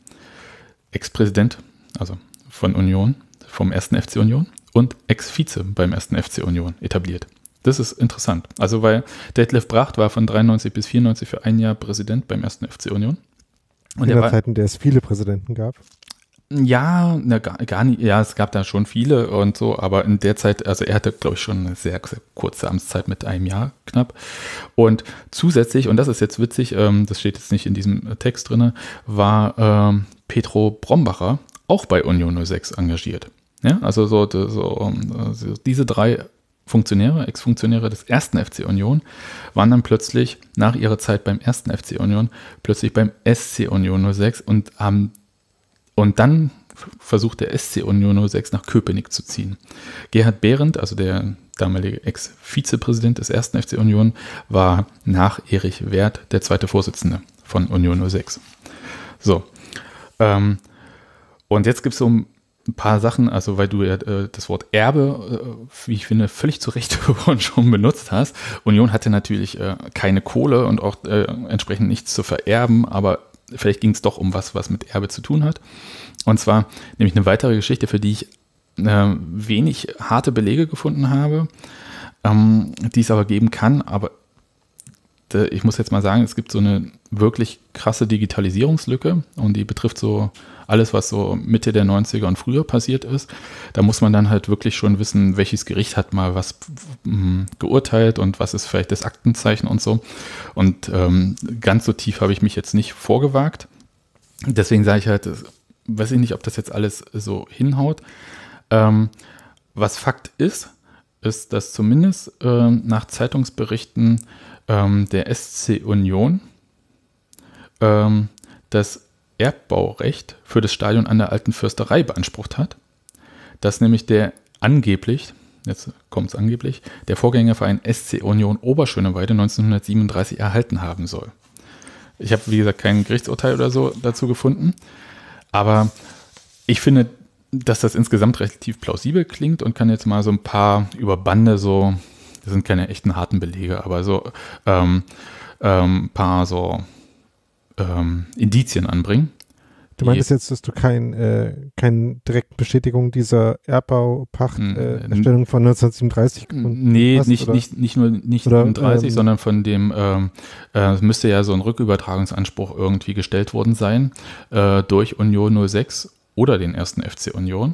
Ex-Präsident, also von Union, vom ersten FC Union und Ex-Vize beim ersten FC Union etabliert. Das ist interessant. Also, weil Detlef Bracht war von 93 bis 94 für ein Jahr Präsident beim ersten FC Union. Und in der Zeit, in der es viele Präsidenten gab. Ja, na, gar, gar nicht. Ja, es gab da schon viele und so, aber in der Zeit, also er hatte, glaube ich, schon eine sehr, sehr, kurze Amtszeit mit einem Jahr knapp. Und zusätzlich, und das ist jetzt witzig, ähm, das steht jetzt nicht in diesem äh, Text drin, war ähm, Petro Brombacher auch bei Union 06 engagiert. Ja, also so, so, so ähm, also diese drei Funktionäre, Ex-Funktionäre des ersten FC Union, waren dann plötzlich nach ihrer Zeit beim ersten FC Union plötzlich beim SC Union 06 und haben und dann versucht der SC Union 06 nach Köpenick zu ziehen. Gerhard Behrendt, also der damalige Ex-Vizepräsident des ersten FC Union, war nach Erich Wert der zweite Vorsitzende von Union 06. So. Ähm, und jetzt gibt es so ein paar Sachen, also weil du ja äh, das Wort Erbe, äh, wie ich finde, völlig zu Recht schon benutzt hast. Union hatte natürlich äh, keine Kohle und auch äh, entsprechend nichts zu vererben, aber vielleicht ging es doch um was, was mit Erbe zu tun hat. Und zwar nämlich eine weitere Geschichte, für die ich äh, wenig harte Belege gefunden habe, ähm, die es aber geben kann, aber äh, ich muss jetzt mal sagen, es gibt so eine wirklich krasse Digitalisierungslücke und die betrifft so alles, was so Mitte der 90er und früher passiert ist. Da muss man dann halt wirklich schon wissen, welches Gericht hat mal was hm, geurteilt und was ist vielleicht das Aktenzeichen und so. Und ähm, ganz so tief habe ich mich jetzt nicht vorgewagt. Deswegen sage ich halt, weiß ich nicht, ob das jetzt alles so hinhaut. Ähm, was Fakt ist, ist, dass zumindest äh, nach Zeitungsberichten ähm, der SC Union ähm, das Erbbaurecht für das Stadion an der Alten Fürsterei beansprucht hat, dass nämlich der angeblich, jetzt kommt es angeblich, der Vorgängerverein SC Union Oberschöneweide 1937 erhalten haben soll. Ich habe, wie gesagt, kein Gerichtsurteil oder so dazu gefunden, aber ich finde, dass das insgesamt relativ plausibel klingt und kann jetzt mal so ein paar über Bande so, das sind keine echten harten Belege, aber so ähm, ähm, paar so ähm, Indizien anbringen. Du meinst jetzt, dass du kein, äh, keine direkten Bestätigung dieser Erbbaupacht-Erstellung äh, von 1937 gefunden nee, hast? Nee, nicht, nicht, nicht nur nicht oder, ähm, sondern von dem, ähm, äh, müsste ja so ein Rückübertragungsanspruch irgendwie gestellt worden sein äh, durch Union 06 oder den ersten FC Union.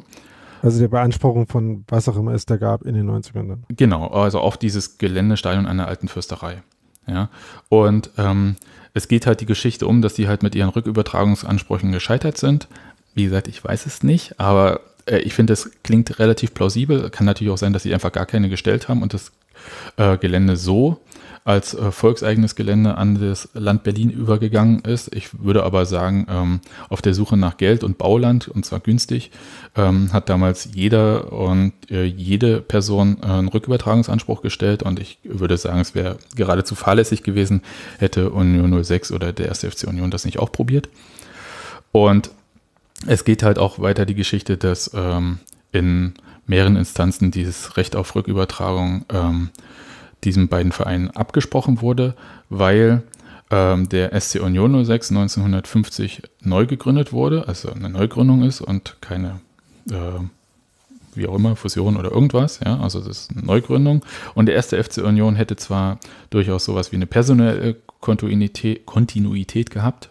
Also der Beanspruchung von was auch immer es da gab in den 90ern. Dann. Genau, also auf dieses Geländestadion an der alten Fürsterei. Ja, und ähm, es geht halt die Geschichte um, dass die halt mit ihren Rückübertragungsansprüchen gescheitert sind. Wie gesagt, ich weiß es nicht, aber äh, ich finde, es klingt relativ plausibel. Kann natürlich auch sein, dass sie einfach gar keine gestellt haben und das äh, Gelände so als äh, volkseigenes Gelände an das Land Berlin übergegangen ist. Ich würde aber sagen, ähm, auf der Suche nach Geld und Bauland, und zwar günstig, ähm, hat damals jeder und äh, jede Person äh, einen Rückübertragungsanspruch gestellt. Und ich würde sagen, es wäre geradezu fahrlässig gewesen, hätte Union 06 oder der erste FC Union das nicht auch probiert. Und es geht halt auch weiter die Geschichte, dass ähm, in mehreren Instanzen dieses Recht auf Rückübertragung ähm, diesen beiden Vereinen abgesprochen wurde, weil ähm, der SC Union 06 1950 neu gegründet wurde, also eine Neugründung ist und keine, äh, wie auch immer, Fusion oder irgendwas. Ja? Also das ist eine Neugründung. Und der erste FC Union hätte zwar durchaus sowas wie eine personelle Kontinuität, Kontinuität gehabt,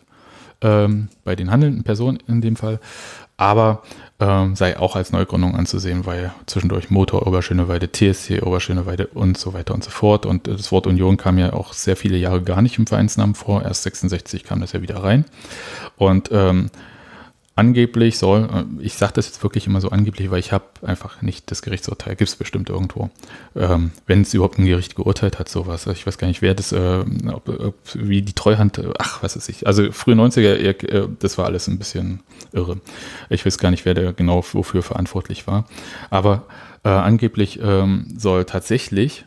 ähm, bei den handelnden Personen in dem Fall, aber ähm, sei auch als Neugründung anzusehen, weil zwischendurch Motor Oberschöneweide, TSC Oberschöneweide und so weiter und so fort. Und äh, das Wort Union kam ja auch sehr viele Jahre gar nicht im Vereinsnamen vor. Erst 66 kam das ja wieder rein. Und ähm, angeblich soll, äh, ich sage das jetzt wirklich immer so angeblich, weil ich habe einfach nicht das Gerichtsurteil, gibt es bestimmt irgendwo, ähm, wenn es überhaupt ein Gericht geurteilt hat, sowas. Ich weiß gar nicht, wer das, äh, ob, ob, wie die Treuhand, ach, was ist ich, also frühe 90er, äh, das war alles ein bisschen irre. Ich weiß gar nicht, wer da genau wofür verantwortlich war. Aber äh, angeblich ähm, soll tatsächlich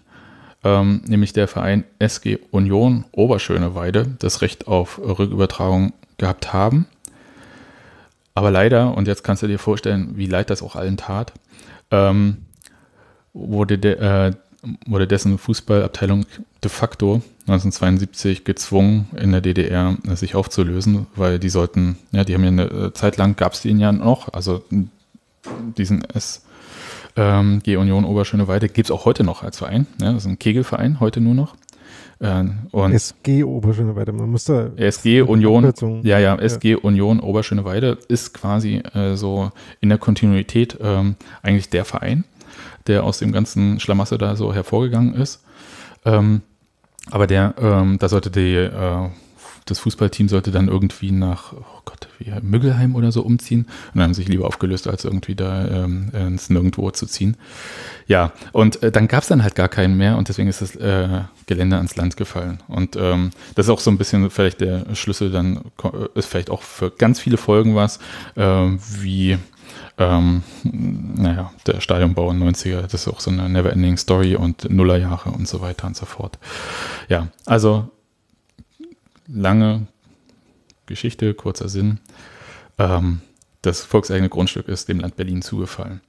ähm, nämlich der Verein SG Union Oberschöneweide das Recht auf Rückübertragung gehabt haben aber leider, und jetzt kannst du dir vorstellen, wie leid das auch allen tat, ähm, wurde, de, äh, wurde dessen Fußballabteilung de facto 1972 gezwungen, in der DDR äh, sich aufzulösen, weil die sollten, ja, die haben ja eine äh, Zeit lang, gab es den ja noch, also diesen S. Ähm, G-Union Oberschöneweide gibt es auch heute noch als Verein. Ja, ne, das ist ein Kegelverein, heute nur noch. Äh, und SG Oberschöneweide, man muss da. SG Union, ja, ja, SG ja. Union Oberschöneweide ist quasi äh, so in der Kontinuität ähm, eigentlich der Verein, der aus dem ganzen Schlamassel da so hervorgegangen ist. Ähm, aber der, ähm, da sollte die äh, das Fußballteam sollte dann irgendwie nach, oh Gott, wie, Müggelheim oder so umziehen und dann haben sie sich lieber aufgelöst, als irgendwie da ähm, ins Nirgendwo zu ziehen. Ja, und äh, dann gab es dann halt gar keinen mehr und deswegen ist das äh, Gelände ans Land gefallen. Und ähm, das ist auch so ein bisschen vielleicht der Schlüssel, dann äh, ist vielleicht auch für ganz viele Folgen was, äh, wie ähm, naja, der Stadionbau in 90er, das ist auch so eine Neverending story und Nullerjahre und so weiter und so fort. Ja, also lange Geschichte, kurzer Sinn. Ähm, das volkseigene Grundstück ist dem Land Berlin zugefallen.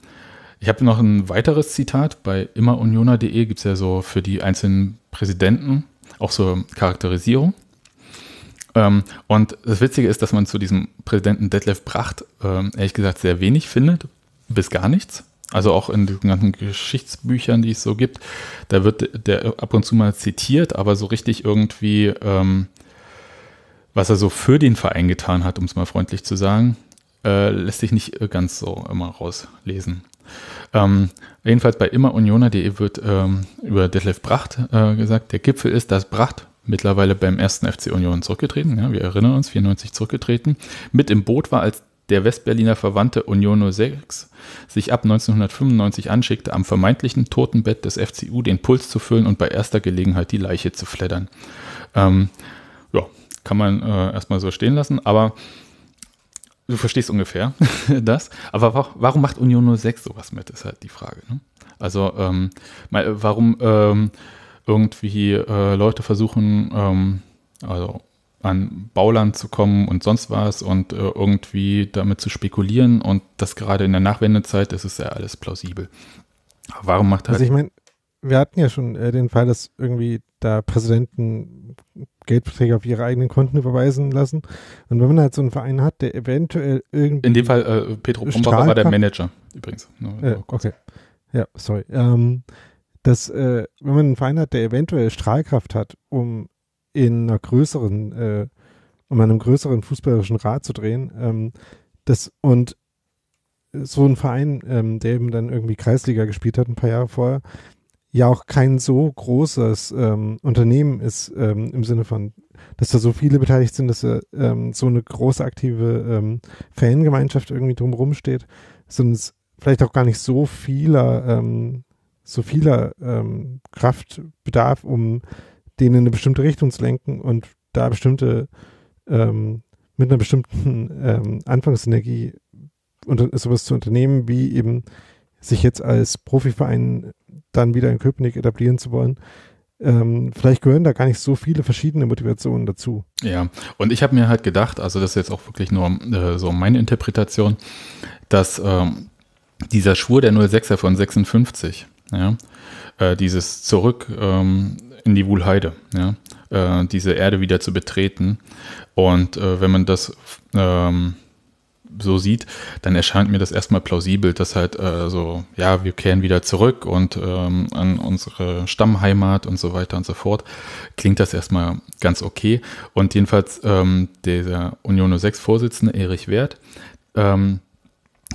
Ich habe noch ein weiteres Zitat. Bei immerunioner.de gibt es ja so für die einzelnen Präsidenten auch so Charakterisierung. Ähm, und das Witzige ist, dass man zu diesem Präsidenten Detlef Bracht ähm, ehrlich gesagt sehr wenig findet, bis gar nichts. Also auch in den ganzen Geschichtsbüchern, die es so gibt, da wird der ab und zu mal zitiert, aber so richtig irgendwie ähm, was er so für den Verein getan hat, um es mal freundlich zu sagen, äh, lässt sich nicht äh, ganz so immer rauslesen. Ähm, jedenfalls bei immerunioner.de wird ähm, über Detlef Bracht äh, gesagt, der Gipfel ist, dass Bracht mittlerweile beim ersten FC Union zurückgetreten, ja, wir erinnern uns, 94 zurückgetreten, mit im Boot war, als der Westberliner Verwandte Union 06 sich ab 1995 anschickte, am vermeintlichen Totenbett des FCU den Puls zu füllen und bei erster Gelegenheit die Leiche zu fleddern. Ähm, kann man äh, erstmal so stehen lassen, aber du verstehst ungefähr das. Aber warum macht Union 06 sowas mit, ist halt die Frage. Ne? Also ähm, warum ähm, irgendwie äh, Leute versuchen, ähm, also an Bauland zu kommen und sonst was und äh, irgendwie damit zu spekulieren und das gerade in der Nachwendezeit das ist ja alles plausibel. warum macht also halt... Also ich meine, wir hatten ja schon äh, den Fall, dass irgendwie da Präsidenten Geldbeträge auf ihre eigenen Konten überweisen lassen. Und wenn man halt so einen Verein hat, der eventuell irgendwie. In dem Fall äh, Petro Pombacher war der Manager übrigens. Ne? Äh, oh okay. Ja, sorry. Ähm, dass, äh, wenn man einen Verein hat, der eventuell Strahlkraft hat, um in einer größeren, äh, um einem größeren fußballerischen Rad zu drehen, ähm, das und so ein Verein, ähm, der eben dann irgendwie Kreisliga gespielt hat ein paar Jahre vorher, ja auch kein so großes ähm, Unternehmen ist ähm, im Sinne von, dass da so viele beteiligt sind, dass ähm, so eine große aktive ähm, Fangemeinschaft irgendwie drumherum steht, sind es vielleicht auch gar nicht so vieler, ähm, so vieler ähm, Kraftbedarf, um den in eine bestimmte Richtung zu lenken und da bestimmte ähm, mit einer bestimmten ähm, Anfangsenergie unter, sowas zu unternehmen, wie eben sich jetzt als Profiverein dann wieder in Köpenick etablieren zu wollen, ähm, vielleicht gehören da gar nicht so viele verschiedene Motivationen dazu. Ja, und ich habe mir halt gedacht, also das ist jetzt auch wirklich nur äh, so meine Interpretation, dass ähm, dieser Schwur der 06er von 56, ja, äh, dieses Zurück ähm, in die Wuhlheide, ja, äh, diese Erde wieder zu betreten. Und äh, wenn man das ähm, so sieht, dann erscheint mir das erstmal plausibel, dass halt äh, so, ja, wir kehren wieder zurück und ähm, an unsere Stammheimat und so weiter und so fort. Klingt das erstmal ganz okay. Und jedenfalls ähm, der Union 06 Vorsitzende Erich Wert, ähm,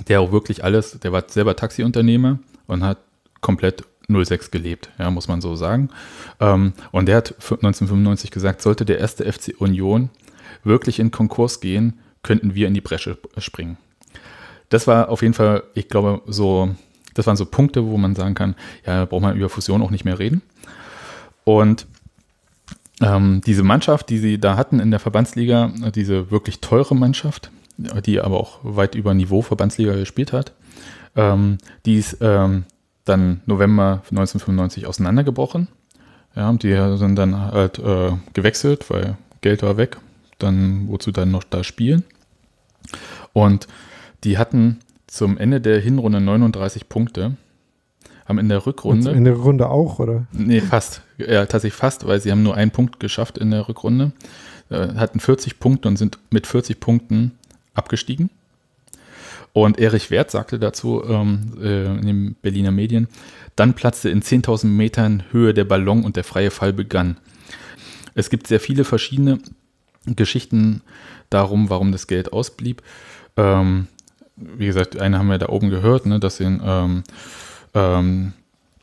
der auch wirklich alles, der war selber Taxiunternehmer und hat komplett 06 gelebt, ja, muss man so sagen. Ähm, und der hat 1995 gesagt, sollte der erste FC Union wirklich in Konkurs gehen, könnten wir in die Bresche springen. Das war auf jeden Fall, ich glaube, so, das waren so Punkte, wo man sagen kann, ja, da braucht man über Fusion auch nicht mehr reden. Und ähm, diese Mannschaft, die sie da hatten in der Verbandsliga, diese wirklich teure Mannschaft, die aber auch weit über Niveau Verbandsliga gespielt hat, ähm, die ist ähm, dann November 1995 auseinandergebrochen. Ja, die sind dann halt äh, gewechselt, weil Geld war weg dann wozu dann noch da spielen. Und die hatten zum Ende der Hinrunde 39 Punkte. Haben in der Rückrunde. Und in der Runde auch, oder? Nee, fast. Ja, tatsächlich fast, weil sie haben nur einen Punkt geschafft in der Rückrunde. Äh, hatten 40 Punkte und sind mit 40 Punkten abgestiegen. Und Erich Wert sagte dazu ähm, äh, in den Berliner Medien, dann platzte in 10.000 Metern Höhe der Ballon und der freie Fall begann. Es gibt sehr viele verschiedene Geschichten darum, warum das Geld ausblieb. Ähm, wie gesagt, eine haben wir da oben gehört, ne, dass, den, ähm, ähm,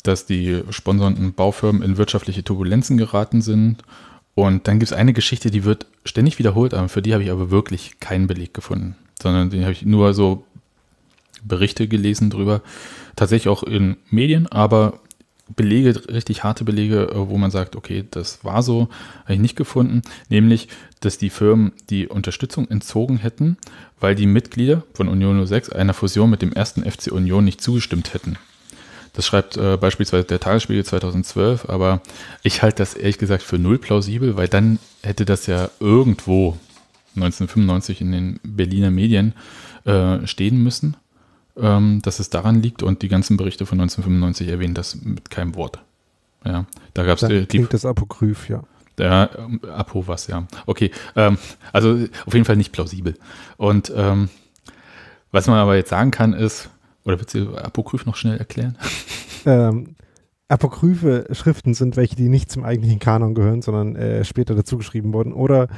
dass die sponsornden Baufirmen in wirtschaftliche Turbulenzen geraten sind. Und dann gibt es eine Geschichte, die wird ständig wiederholt, aber für die habe ich aber wirklich keinen Beleg gefunden, sondern die habe ich nur so Berichte gelesen drüber. Tatsächlich auch in Medien, aber Belege, richtig harte Belege, äh, wo man sagt, okay, das war so, habe ich nicht gefunden, nämlich, dass die Firmen die Unterstützung entzogen hätten, weil die Mitglieder von Union 06 einer Fusion mit dem ersten FC Union nicht zugestimmt hätten. Das schreibt äh, beispielsweise der Tagesspiegel 2012, aber ich halte das ehrlich gesagt für null plausibel, weil dann hätte das ja irgendwo 1995 in den Berliner Medien äh, stehen müssen ähm, dass es daran liegt und die ganzen Berichte von 1995 erwähnen das mit keinem Wort. Ja, da gab es. Äh, klingt das Apokryph, ja. Ja, ähm, Apo was, ja. Okay, ähm, also auf jeden Fall nicht plausibel. Und ähm, was man aber jetzt sagen kann ist, oder willst du Apokryph noch schnell erklären? Ähm, apokryphe Schriften sind welche, die nicht zum eigentlichen Kanon gehören, sondern äh, später geschrieben wurden oder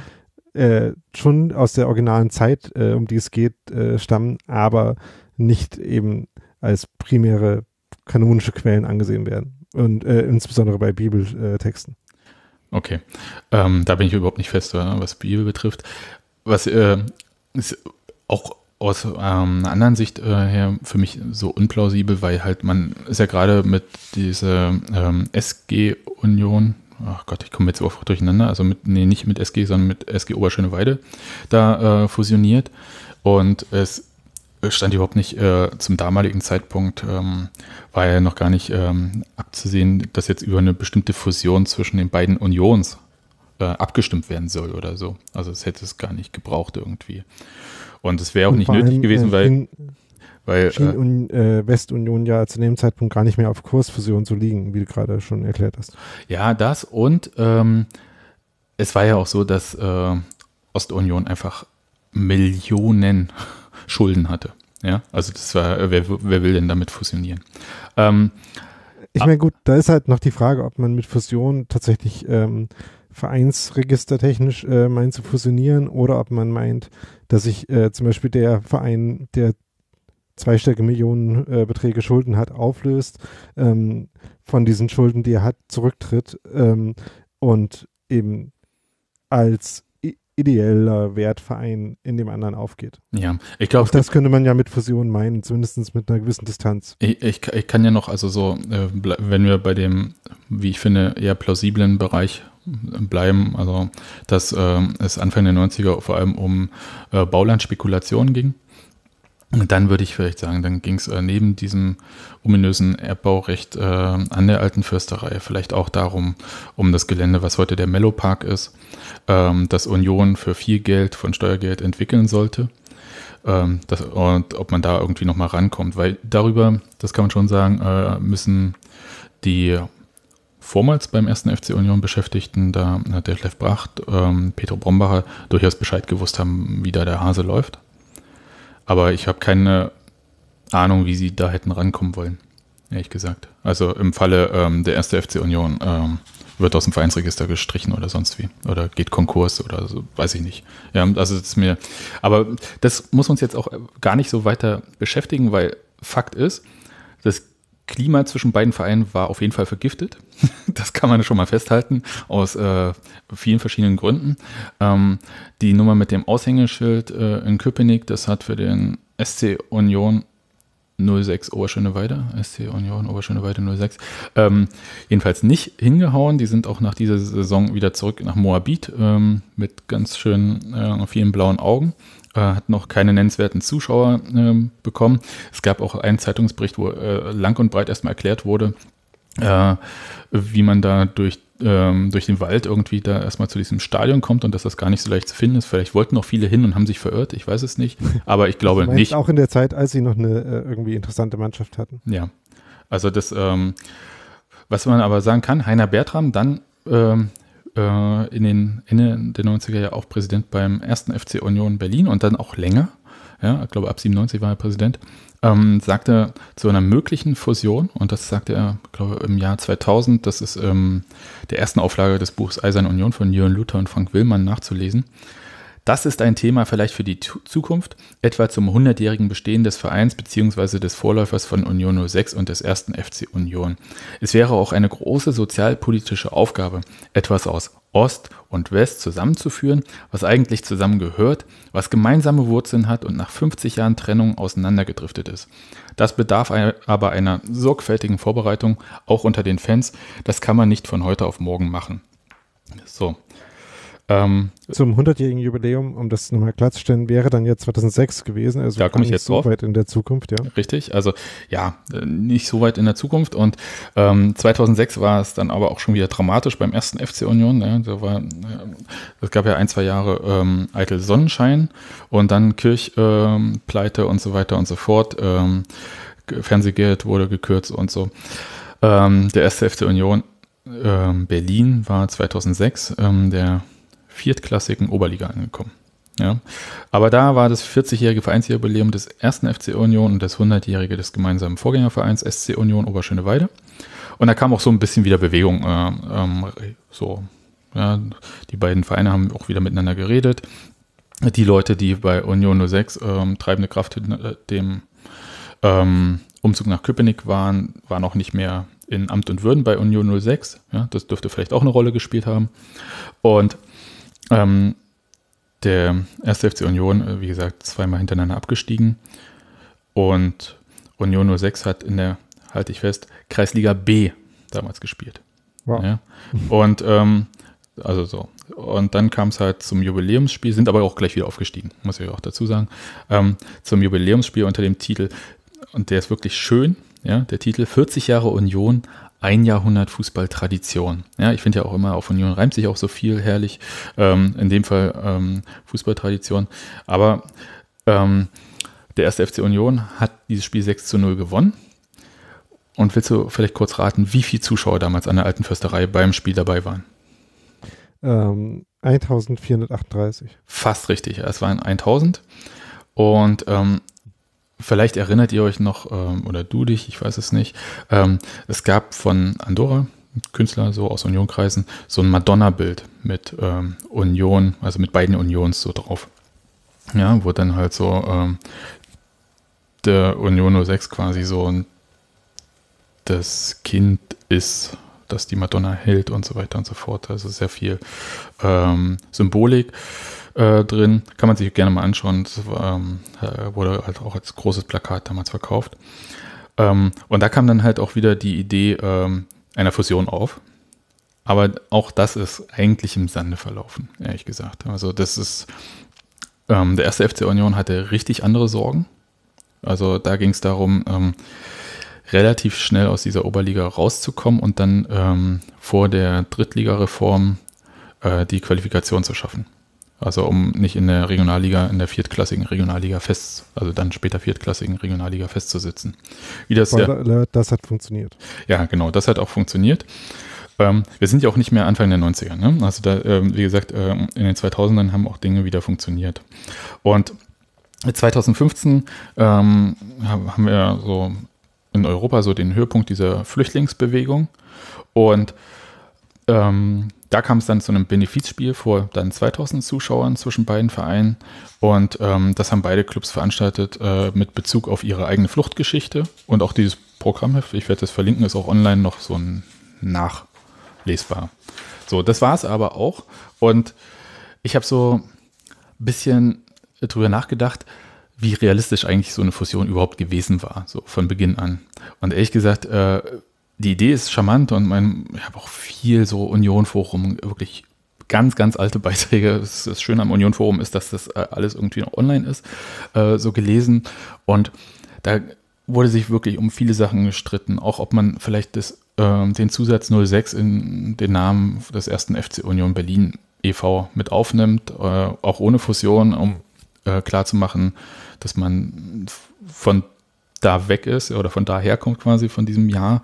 äh, schon aus der originalen Zeit, äh, um die es geht, äh, stammen, aber nicht eben als primäre kanonische Quellen angesehen werden. Und äh, insbesondere bei Bibeltexten. Okay. Ähm, da bin ich überhaupt nicht fest, was Bibel betrifft. Was äh, ist auch aus ähm, einer anderen Sicht äh, her für mich so unplausibel, weil halt man ist ja gerade mit dieser ähm, SG-Union, ach Gott, ich komme jetzt oft durcheinander, also mit, nee, nicht mit SG, sondern mit SG Oberschöneweide da äh, fusioniert. Und es äh, stand überhaupt nicht äh, zum damaligen Zeitpunkt, ähm, war ja noch gar nicht ähm, abzusehen, dass jetzt über eine bestimmte Fusion zwischen den beiden Unions äh, abgestimmt werden soll oder so. Also es hätte es gar nicht gebraucht irgendwie. Und es wäre auch nicht nötig äh, gewesen, weil weil schien äh, äh, Westunion ja zu dem Zeitpunkt gar nicht mehr auf Kursfusion zu liegen, wie du gerade schon erklärt hast. Ja, das und ähm, es war ja auch so, dass äh, Ostunion einfach Millionen Schulden hatte. Ja, also das war, wer, wer will denn damit fusionieren? Ähm, ich meine, gut, da ist halt noch die Frage, ob man mit Fusion tatsächlich ähm, vereinsregistertechnisch äh, meint zu fusionieren oder ob man meint, dass sich äh, zum Beispiel der Verein, der zweistellige Millionenbeträge äh, Schulden hat, auflöst, ähm, von diesen Schulden, die er hat, zurücktritt ähm, und eben als ideeller Wertverein in dem anderen aufgeht. Ja, ich glaube. Das könnte man ja mit Fusion meinen, zumindest mit einer gewissen Distanz. Ich, ich, ich kann ja noch, also so, äh, wenn wir bei dem, wie ich finde, eher plausiblen Bereich äh, bleiben, also dass äh, es Anfang der 90er vor allem um äh, Baulandspekulationen ging dann würde ich vielleicht sagen, dann ging es äh, neben diesem ominösen Erbbaurecht äh, an der alten Fürsterei vielleicht auch darum, um das Gelände, was heute der Mellow Park ist, ähm, das Union für viel Geld von Steuergeld entwickeln sollte. Ähm, das, und ob man da irgendwie nochmal rankommt. Weil darüber, das kann man schon sagen, äh, müssen die vormals beim ersten FC Union Beschäftigten, da hat der Chef Bracht, ähm, Petro Brombacher, durchaus Bescheid gewusst haben, wie da der Hase läuft. Aber ich habe keine Ahnung, wie sie da hätten rankommen wollen, ehrlich gesagt. Also im Falle ähm, der erste FC Union ähm, wird aus dem Vereinsregister gestrichen oder sonst wie. Oder geht Konkurs oder so, weiß ich nicht. Ja, also das ist mir. Aber das muss uns jetzt auch gar nicht so weiter beschäftigen, weil Fakt ist, Klima zwischen beiden Vereinen war auf jeden Fall vergiftet. Das kann man schon mal festhalten, aus äh, vielen verschiedenen Gründen. Ähm, die Nummer mit dem Aushängeschild äh, in Köpenick, das hat für den SC Union 06 Oberschöneweide, SC Union Oberschöneweide 06, ähm, jedenfalls nicht hingehauen. Die sind auch nach dieser Saison wieder zurück nach Moabit ähm, mit ganz schön äh, vielen blauen Augen. Äh, hat noch keine nennenswerten Zuschauer äh, bekommen. Es gab auch einen Zeitungsbericht, wo äh, lang und breit erstmal erklärt wurde, äh, wie man da durch, ähm, durch den Wald irgendwie da erstmal zu diesem Stadion kommt und dass das gar nicht so leicht zu finden ist. Vielleicht wollten noch viele hin und haben sich verirrt, ich weiß es nicht, aber ich glaube nicht. Auch in der Zeit, als sie noch eine äh, irgendwie interessante Mannschaft hatten. Ja, also das, ähm, was man aber sagen kann, Heiner Bertram dann ähm, äh, in den Ende der 90er ja auch Präsident beim ersten FC Union Berlin und dann auch länger. Ja, ich glaube, ab 97 war er Präsident. Ähm, sagte zu einer möglichen Fusion, und das sagte er, glaube im Jahr 2000, das ist ähm, der ersten Auflage des Buchs Eiserne Union von Jürgen Luther und Frank Willmann nachzulesen. Das ist ein Thema vielleicht für die Zukunft, etwa zum 100-jährigen Bestehen des Vereins bzw. des Vorläufers von Union 06 und des ersten FC Union. Es wäre auch eine große sozialpolitische Aufgabe, etwas aus Ost und West zusammenzuführen, was eigentlich zusammengehört, was gemeinsame Wurzeln hat und nach 50 Jahren Trennung auseinandergedriftet ist. Das bedarf aber einer sorgfältigen Vorbereitung, auch unter den Fans. Das kann man nicht von heute auf morgen machen. So, ähm, Zum 100-jährigen Jubiläum, um das nochmal klarzustellen, wäre dann jetzt 2006 gewesen. Also da komme ich jetzt so drauf. weit in der Zukunft, ja. Richtig, also ja, äh, nicht so weit in der Zukunft. Und ähm, 2006 war es dann aber auch schon wieder dramatisch beim ersten FC Union. Ne? Da war, äh, es gab ja ein, zwei Jahre ähm, eitel Sonnenschein und dann Kirchpleite ähm, und so weiter und so fort. Ähm, Fernsehgeld wurde gekürzt und so. Ähm, der erste FC Union Berlin war 2006 der viertklassigen Oberliga angekommen. Ja. Aber da war das 40-jährige Vereinsjubiläum des ersten FC Union und das 100-jährige des gemeinsamen Vorgängervereins SC Union Oberschöneweide. Und da kam auch so ein bisschen wieder Bewegung. Äh, ähm, so, ja. Die beiden Vereine haben auch wieder miteinander geredet. Die Leute, die bei Union 06 ähm, treibende Kraft hinter dem ähm, Umzug nach Köpenick waren, waren auch nicht mehr in Amt und Würden bei Union 06. Ja, das dürfte vielleicht auch eine Rolle gespielt haben. Und ähm, der erste FC Union, äh, wie gesagt, zweimal hintereinander abgestiegen. Und Union 06 hat in der, halte ich fest, Kreisliga B damals gespielt. Wow. Ja? Und ähm, also so. Und dann kam es halt zum Jubiläumsspiel, sind aber auch gleich wieder aufgestiegen, muss ich auch dazu sagen. Ähm, zum Jubiläumsspiel unter dem Titel, und der ist wirklich schön, ja, der Titel 40 Jahre Union, ein Jahrhundert Fußballtradition. Ja, ich finde ja auch immer, auf Union reimt sich auch so viel herrlich. Ähm, in dem Fall ähm, Fußballtradition. Aber ähm, der erste FC Union hat dieses Spiel 6 zu 0 gewonnen. Und willst du vielleicht kurz raten, wie viele Zuschauer damals an der alten Försterei beim Spiel dabei waren? Ähm, 1438. Fast richtig, es waren 1000. Und ähm, Vielleicht erinnert ihr euch noch, ähm, oder du dich, ich weiß es nicht. Ähm, es gab von Andorra, Künstler so aus Unionkreisen, so ein Madonna-Bild mit ähm, Union, also mit beiden Unions so drauf. Ja, wo dann halt so der Union 06 quasi so das Kind ist, das die Madonna hält und so weiter und so fort. Also sehr viel Symbolik. Äh, drin. Kann man sich gerne mal anschauen. Das ähm, äh, wurde halt auch als großes Plakat damals verkauft. Ähm, und da kam dann halt auch wieder die Idee ähm, einer Fusion auf. Aber auch das ist eigentlich im Sande verlaufen, ehrlich gesagt. Also das ist, ähm, der erste FC Union hatte richtig andere Sorgen. Also da ging es darum, ähm, relativ schnell aus dieser Oberliga rauszukommen und dann ähm, vor der Drittligareform äh, die Qualifikation zu schaffen. Also um nicht in der Regionalliga, in der viertklassigen Regionalliga fest, also dann später viertklassigen Regionalliga festzusitzen. Wie das, Spoiler ja, das hat funktioniert. Ja, genau, das hat auch funktioniert. Ähm, wir sind ja auch nicht mehr Anfang der 90er. Ne? Also da, ähm, wie gesagt, ähm, in den 2000ern haben auch Dinge wieder funktioniert. Und 2015 ähm, haben wir so in Europa so den Höhepunkt dieser Flüchtlingsbewegung. Und ähm, da kam es dann zu einem Benefizspiel vor dann 2000 Zuschauern zwischen beiden Vereinen und ähm, das haben beide Clubs veranstaltet äh, mit Bezug auf ihre eigene Fluchtgeschichte und auch dieses Programmheft, ich werde das verlinken, ist auch online noch so ein nachlesbar. So, das war es aber auch und ich habe so ein bisschen drüber nachgedacht, wie realistisch eigentlich so eine Fusion überhaupt gewesen war, so von Beginn an. Und ehrlich gesagt, äh, die Idee ist charmant und mein, ich habe auch viel so Union-Forum, wirklich ganz, ganz alte Beiträge. Das, Schöne am Union-Forum ist, dass das äh, alles irgendwie noch online ist, äh, so gelesen. Und da wurde sich wirklich um viele Sachen gestritten, auch ob man vielleicht das, ähm, den Zusatz 06 in den Namen des ersten FC Union Berlin e.V. mit aufnimmt, äh, auch ohne Fusion, um klarzumachen, dass man von da weg ist oder von daher kommt quasi von diesem Jahr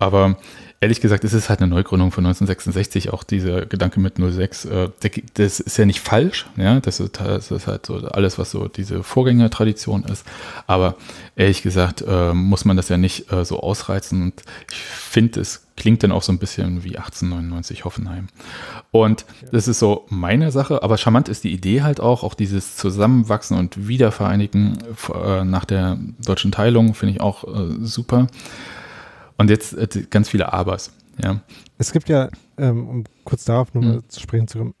aber ehrlich gesagt, es ist halt eine Neugründung von 1966, auch dieser Gedanke mit 06. Äh, das ist ja nicht falsch, ja, das ist, halt so alles, was so diese Vorgängertradition ist. Aber ehrlich gesagt, äh, muss man das ja nicht äh, so ausreizen. Und ich finde, es klingt dann auch so ein bisschen wie 1899 Hoffenheim. Und das ist so meine Sache, aber charmant ist die Idee halt auch, auch dieses Zusammenwachsen und Wiedervereinigen nach der deutschen Teilung finde ich auch super. Und jetzt äh, ganz viele Abers. Ja. Es gibt ja, ähm, um kurz darauf nochmal mhm. zu sprechen zu kommen,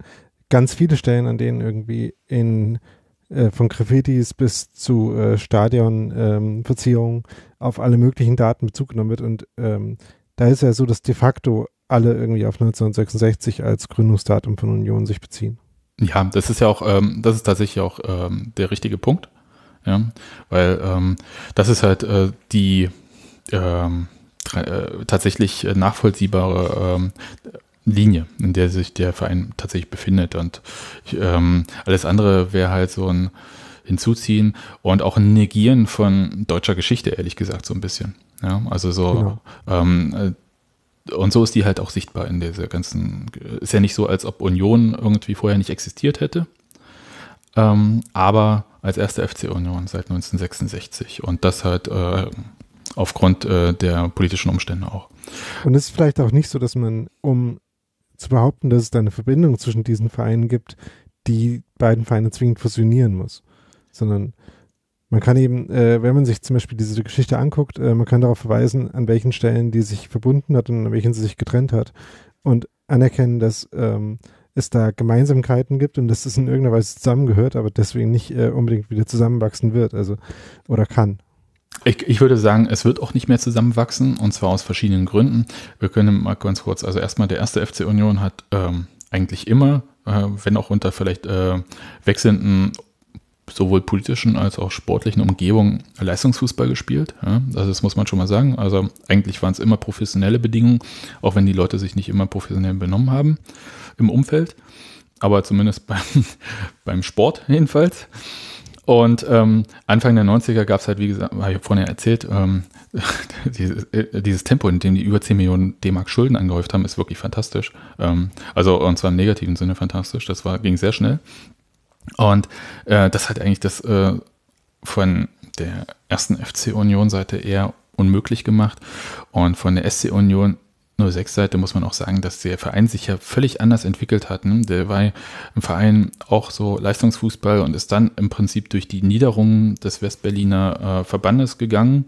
ganz viele Stellen, an denen irgendwie in äh, von Graffitis bis zu äh, Stadionverzierungen ähm, auf alle möglichen Daten Bezug genommen wird. Und ähm, da ist ja so, dass de facto alle irgendwie auf 1966 als Gründungsdatum von Union sich beziehen. Ja, das ist ja auch, ähm, das ist tatsächlich auch ähm, der richtige Punkt. Ja, weil ähm, das ist halt äh, die, ähm, äh, tatsächlich äh, nachvollziehbare ähm, Linie, in der sich der Verein tatsächlich befindet. Und ich, ähm, alles andere wäre halt so ein Hinzuziehen und auch ein Negieren von deutscher Geschichte, ehrlich gesagt, so ein bisschen. Ja, also so. Genau ähm, äh, und so ist die halt auch sichtbar in dieser ganzen. Ist ja nicht so, als ob Union irgendwie vorher nicht existiert hätte. Ähm, aber als erste FC Union seit 1966. Und das halt äh, aufgrund äh, der politischen Umstände auch. Und es ist vielleicht auch nicht so, dass man, um zu behaupten, dass es da eine Verbindung zwischen diesen Vereinen gibt, die beiden Vereine zwingend fusionieren muss, sondern man kann eben, äh, wenn man sich zum Beispiel diese Geschichte anguckt, äh, man kann darauf verweisen, an welchen Stellen die sich verbunden hat und an welchen sie sich getrennt hat und anerkennen, dass ähm, es da Gemeinsamkeiten gibt und dass es in irgendeiner Weise zusammengehört, aber deswegen nicht äh, unbedingt wieder zusammenwachsen wird, also oder kann. Ich, ich, würde sagen, es wird auch nicht mehr zusammenwachsen und zwar aus verschiedenen Gründen. Wir können mal ganz kurz, also erstmal der erste FC Union hat ähm, eigentlich immer, äh, wenn auch unter vielleicht äh, wechselnden sowohl politischen als auch sportlichen Umgebungen Leistungsfußball gespielt. Ja, also das muss man schon mal sagen. Also eigentlich waren es immer professionelle Bedingungen, auch wenn die Leute sich nicht immer professionell benommen haben im Umfeld. Aber zumindest beim, beim Sport jedenfalls. Und ähm, Anfang der 90er gab es halt, wie gesagt, habe ich vorhin ja erzählt, ähm, dieses, äh, dieses, Tempo, in dem die über 10 Millionen D-Mark Schulden angehäuft haben, ist wirklich fantastisch. Ähm, also, und zwar im negativen Sinne fantastisch. Das war, ging sehr schnell. Und äh, das hat eigentlich das äh, von der ersten FC Union Seite eher unmöglich gemacht und von der SC Union 06-Seite muss man auch sagen, dass der Verein sich ja völlig anders entwickelt hat. Ne? Der war im Verein auch so Leistungsfußball und ist dann im Prinzip durch die Niederungen des Westberliner äh, Verbandes gegangen.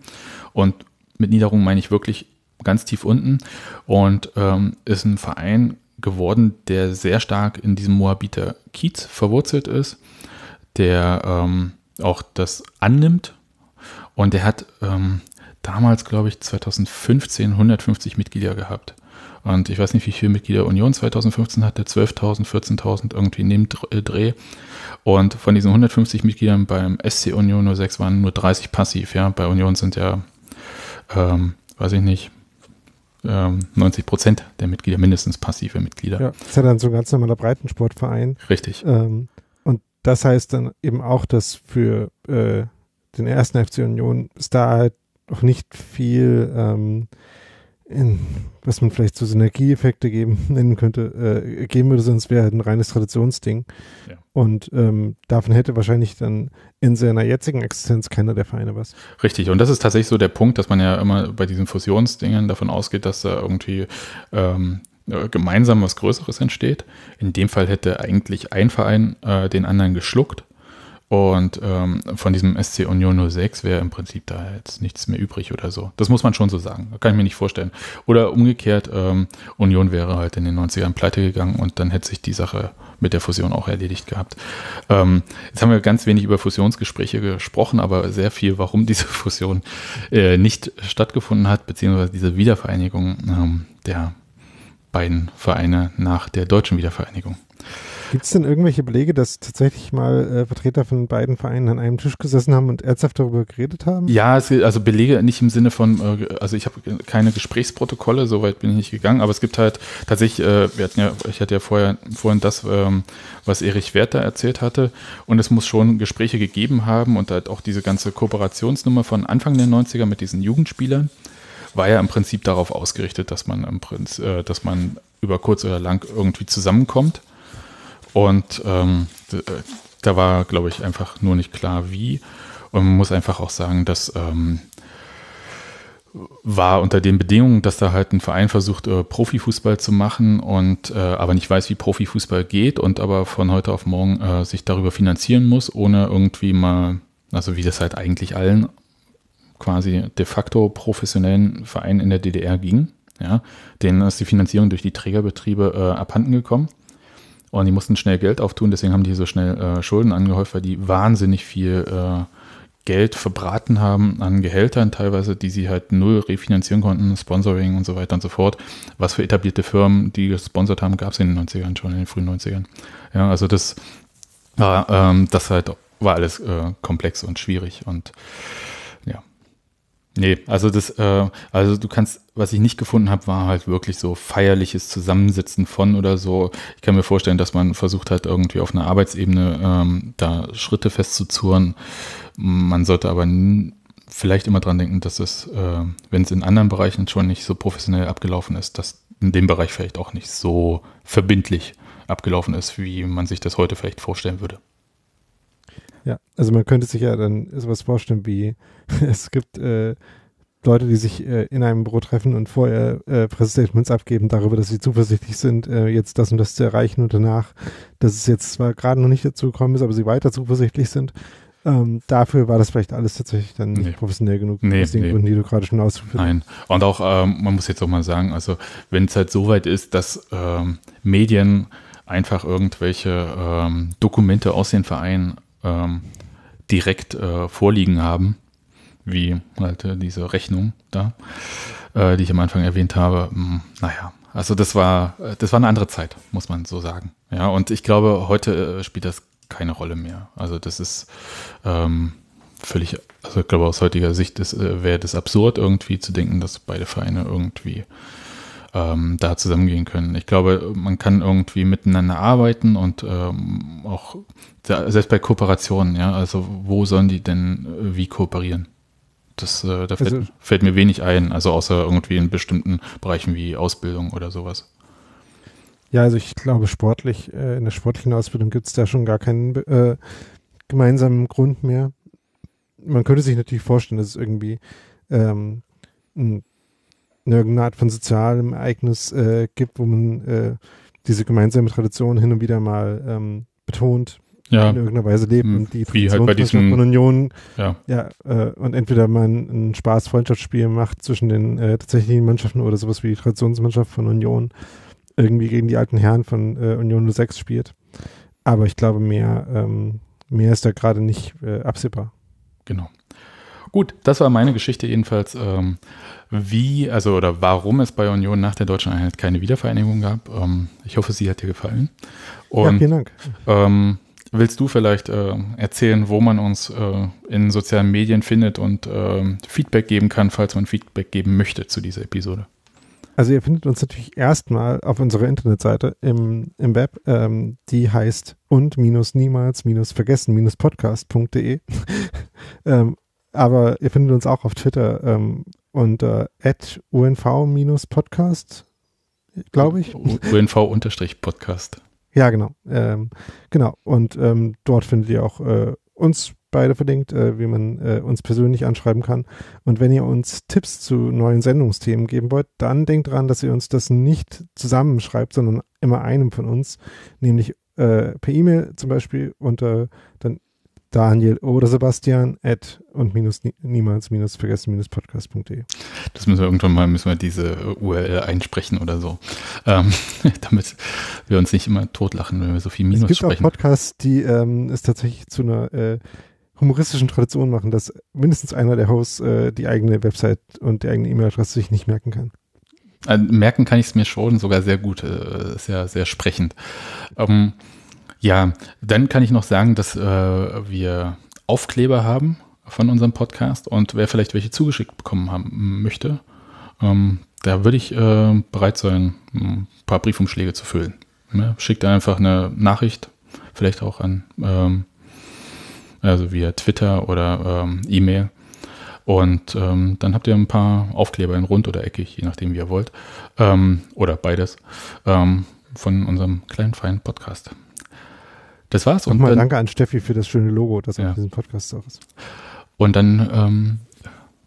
Und mit Niederungen meine ich wirklich ganz tief unten. Und ähm, ist ein Verein geworden, der sehr stark in diesem Moabiter Kiez verwurzelt ist, der ähm, auch das annimmt. Und der hat ähm, damals, glaube ich, 2015 150 Mitglieder gehabt. Und ich weiß nicht, wie viele Mitglieder Union 2015 hatte, 12.000, 14.000 irgendwie neben äh, Dreh. Und von diesen 150 Mitgliedern beim SC Union 06 waren nur 30 passiv. Ja, bei Union sind ja, ähm, weiß ich nicht, ähm, 90 Prozent der Mitglieder mindestens passive Mitglieder. Ja, das ist ja dann so ein ganz normaler Breitensportverein. Richtig. Ähm, und das heißt dann eben auch, dass für äh, den ersten FC Union Star halt auch nicht viel, ähm, in, was man vielleicht zu so Synergieeffekte geben nennen könnte, äh, geben würde, sonst wäre halt ein reines Traditionsding. Ja. Und ähm, davon hätte wahrscheinlich dann in seiner jetzigen Existenz keiner der Vereine was. Richtig, und das ist tatsächlich so der Punkt, dass man ja immer bei diesen Fusionsdingen davon ausgeht, dass da irgendwie ähm, äh, gemeinsam was Größeres entsteht. In dem Fall hätte eigentlich ein Verein äh, den anderen geschluckt und ähm, von diesem SC Union 06 wäre im Prinzip da jetzt nichts mehr übrig oder so. Das muss man schon so sagen. kann ich mir nicht vorstellen. Oder umgekehrt, ähm, Union wäre halt in den 90ern pleite gegangen und dann hätte sich die Sache mit der Fusion auch erledigt gehabt. Ähm, jetzt haben wir ganz wenig über Fusionsgespräche gesprochen, aber sehr viel, warum diese Fusion äh, nicht stattgefunden hat, beziehungsweise diese Wiedervereinigung ähm, der beiden Vereine nach der deutschen Wiedervereinigung. Gibt es denn irgendwelche Belege, dass tatsächlich mal äh, Vertreter von beiden Vereinen an einem Tisch gesessen haben und ernsthaft darüber geredet haben? Ja, es, also Belege nicht im Sinne von, äh, also ich habe keine Gesprächsprotokolle, soweit bin ich nicht gegangen, aber es gibt halt tatsächlich, äh, wir hatten ja, ich hatte ja vorher, vorhin das, ähm, was Erich Werther erzählt hatte, und es muss schon Gespräche gegeben haben und halt auch diese ganze Kooperationsnummer von Anfang der 90er mit diesen Jugendspielern war ja im Prinzip darauf ausgerichtet, dass man im Prinzip, äh, dass man über kurz oder lang irgendwie zusammenkommt. Und ähm, äh, da war, glaube ich, einfach nur nicht klar, wie. Und man muss einfach auch sagen, dass ähm, war unter den Bedingungen, dass da halt ein Verein versucht, äh, Profifußball zu machen und äh, aber nicht weiß, wie Profifußball geht und aber von heute auf morgen äh, sich darüber finanzieren muss, ohne irgendwie mal, also wie das halt eigentlich allen quasi de facto professionellen Vereinen in der DDR ging. Ja, denen ist die Finanzierung durch die Trägerbetriebe äh, abhandengekommen und die mussten schnell Geld auftun, deswegen haben die so schnell äh, Schulden angehäuft, weil die wahnsinnig viel äh, Geld verbraten haben an Gehältern teilweise, die sie halt null refinanzieren konnten, Sponsoring und so weiter und so fort. Was für etablierte Firmen, die gesponsert haben, gab es in den 90ern schon, in den frühen 90ern. Ja, also das war, ähm, das halt, war alles äh, komplex und schwierig und Nee, also das, äh, also du kannst, was ich nicht gefunden habe, war halt wirklich so feierliches Zusammensitzen von oder so. Ich kann mir vorstellen, dass man versucht hat, irgendwie auf einer Arbeitsebene ähm, da Schritte festzuzurren. Man sollte aber vielleicht immer dran denken, dass es, äh, wenn es in anderen Bereichen schon nicht so professionell abgelaufen ist, dass in dem Bereich vielleicht auch nicht so verbindlich abgelaufen ist, wie man sich das heute vielleicht vorstellen würde. Ja, also man könnte sich ja dann sowas vorstellen wie, es gibt äh, Leute, die sich äh, in einem Büro treffen und vorher äh, Pressestatements abgeben darüber, dass sie zuversichtlich sind, äh, jetzt das und das zu erreichen und danach, dass es jetzt zwar gerade noch nicht dazu gekommen ist, aber sie weiter zuversichtlich sind. Ähm, dafür war das vielleicht alles tatsächlich dann nee. nicht professionell genug, nee, aus den nee. Gründen, die du gerade schon ausgeführt hast. Nein, und auch, ähm, man muss jetzt auch mal sagen, also wenn es halt so weit ist, dass ähm, Medien einfach irgendwelche ähm, Dokumente aus den Vereinen ähm, direkt äh, vorliegen haben, wie halt äh, diese Rechnung da, äh, die ich am Anfang erwähnt habe. Hm, naja, also das war, äh, das war eine andere Zeit, muss man so sagen. Ja, und ich glaube, heute äh, spielt das keine Rolle mehr. Also das ist ähm, völlig, also ich glaube aus heutiger Sicht äh, wäre das absurd, irgendwie zu denken, dass beide Vereine irgendwie ähm, da zusammengehen können. Ich glaube, man kann irgendwie miteinander arbeiten und ähm, auch selbst bei Kooperationen, ja, also wo sollen die denn äh, wie kooperieren? Das, äh, da fällt, also, fällt, mir wenig ein, also außer irgendwie in bestimmten Bereichen wie Ausbildung oder sowas. Ja, also ich glaube, sportlich, äh, in der sportlichen Ausbildung gibt es da schon gar keinen äh, gemeinsamen Grund mehr. Man könnte sich natürlich vorstellen, dass es irgendwie ähm, ein irgendeine Art von sozialem Ereignis äh, gibt, wo man äh, diese gemeinsame Tradition hin und wieder mal ähm, betont, ja. in irgendeiner Weise leben. Hm, und die Wie halt Tradition halt bei diesem, von Union. Ja. ja äh, und entweder man ein Spaß-Freundschaftsspiel macht zwischen den äh, tatsächlichen Mannschaften oder sowas wie die Traditionsmannschaft von Union irgendwie gegen die alten Herren von äh, Union 06 spielt. Aber ich glaube, mehr, ähm, mehr ist da gerade nicht äh, absehbar. Genau. Gut, das war meine Geschichte jedenfalls, ähm, wie, also oder warum es bei Union nach der deutschen Einheit keine Wiedervereinigung gab. Ähm, ich hoffe, sie hat dir gefallen. Und, ja, vielen Dank. Ähm, willst du vielleicht äh, erzählen, wo man uns äh, in sozialen Medien findet und äh, Feedback geben kann, falls man Feedback geben möchte zu dieser Episode? Also ihr findet uns natürlich erstmal auf unserer Internetseite im, im Web, ähm, die heißt und-niemals-vergessen-podcast.de ähm, aber ihr findet uns auch auf Twitter ähm, unter unv-podcast, glaube ich. unv-podcast. Ja, genau. Ähm, genau. Und ähm, dort findet ihr auch äh, uns beide verlinkt, äh, wie man äh, uns persönlich anschreiben kann. Und wenn ihr uns Tipps zu neuen Sendungsthemen geben wollt, dann denkt dran, dass ihr uns das nicht zusammenschreibt, sondern immer einem von uns, nämlich äh, per E-Mail zum Beispiel unter dann Daniel oder Sebastian at und minus niemals minus vergessen minus podcast.de. Das müssen wir irgendwann mal, müssen wir diese URL einsprechen oder so, ähm, damit wir uns nicht immer totlachen, wenn wir so viel Minus sprechen. Es gibt sprechen. auch Podcasts, die ähm, es tatsächlich zu einer äh, humoristischen Tradition machen, dass mindestens einer der Hosts äh, die eigene Website und die eigene E-Mail-Adresse sich nicht merken kann. Äh, merken kann ich es mir schon sogar sehr gut, äh, sehr, sehr sprechend. Ähm, ja, dann kann ich noch sagen, dass äh, wir Aufkleber haben von unserem Podcast und wer vielleicht welche zugeschickt bekommen haben möchte, ähm, da würde ich äh, bereit sein, ein paar Briefumschläge zu füllen. Ne? Schickt einfach eine Nachricht, vielleicht auch an, ähm, also via Twitter oder ähm, E-Mail. Und ähm, dann habt ihr ein paar Aufkleber in rund oder eckig, je nachdem, wie ihr wollt. Ähm, oder beides ähm, von unserem kleinen, feinen Podcast. Das war's. Nochmal und dann, danke an Steffi für das schöne Logo, das ja. in diesem Podcast auch ist. Und dann ähm,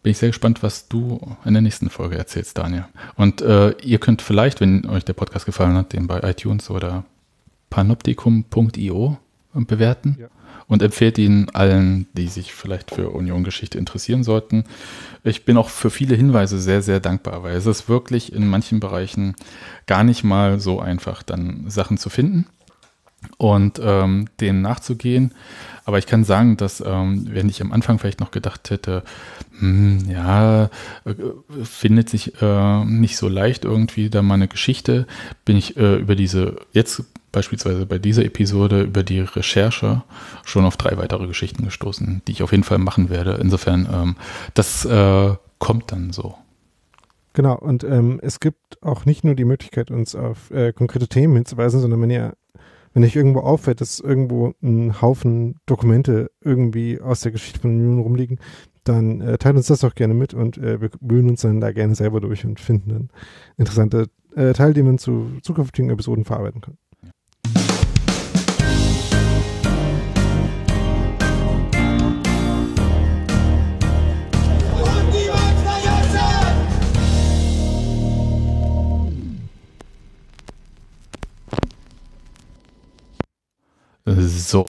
bin ich sehr gespannt, was du in der nächsten Folge erzählst, Daniel. Und äh, ihr könnt vielleicht, wenn euch der Podcast gefallen hat, den bei iTunes oder panoptikum.io bewerten ja. und empfehlt ihn allen, die sich vielleicht für Union-Geschichte interessieren sollten. Ich bin auch für viele Hinweise sehr, sehr dankbar, weil es ist wirklich in manchen Bereichen gar nicht mal so einfach, dann Sachen zu finden und ähm, denen nachzugehen. Aber ich kann sagen, dass ähm, wenn ich am Anfang vielleicht noch gedacht hätte, hm, ja, äh, findet sich äh, nicht so leicht irgendwie da mal eine Geschichte, bin ich äh, über diese, jetzt beispielsweise bei dieser Episode, über die Recherche schon auf drei weitere Geschichten gestoßen, die ich auf jeden Fall machen werde. Insofern, ähm, das äh, kommt dann so. Genau, und ähm, es gibt auch nicht nur die Möglichkeit, uns auf äh, konkrete Themen hinzuweisen, sondern wenn ihr wenn ich irgendwo auffällt, dass irgendwo ein Haufen Dokumente irgendwie aus der Geschichte von Union rumliegen, dann äh, teilt uns das doch gerne mit und äh, wir wühlen uns dann da gerne selber durch und finden dann interessante äh, Teile, die man zu zukünftigen Episoden verarbeiten kann. So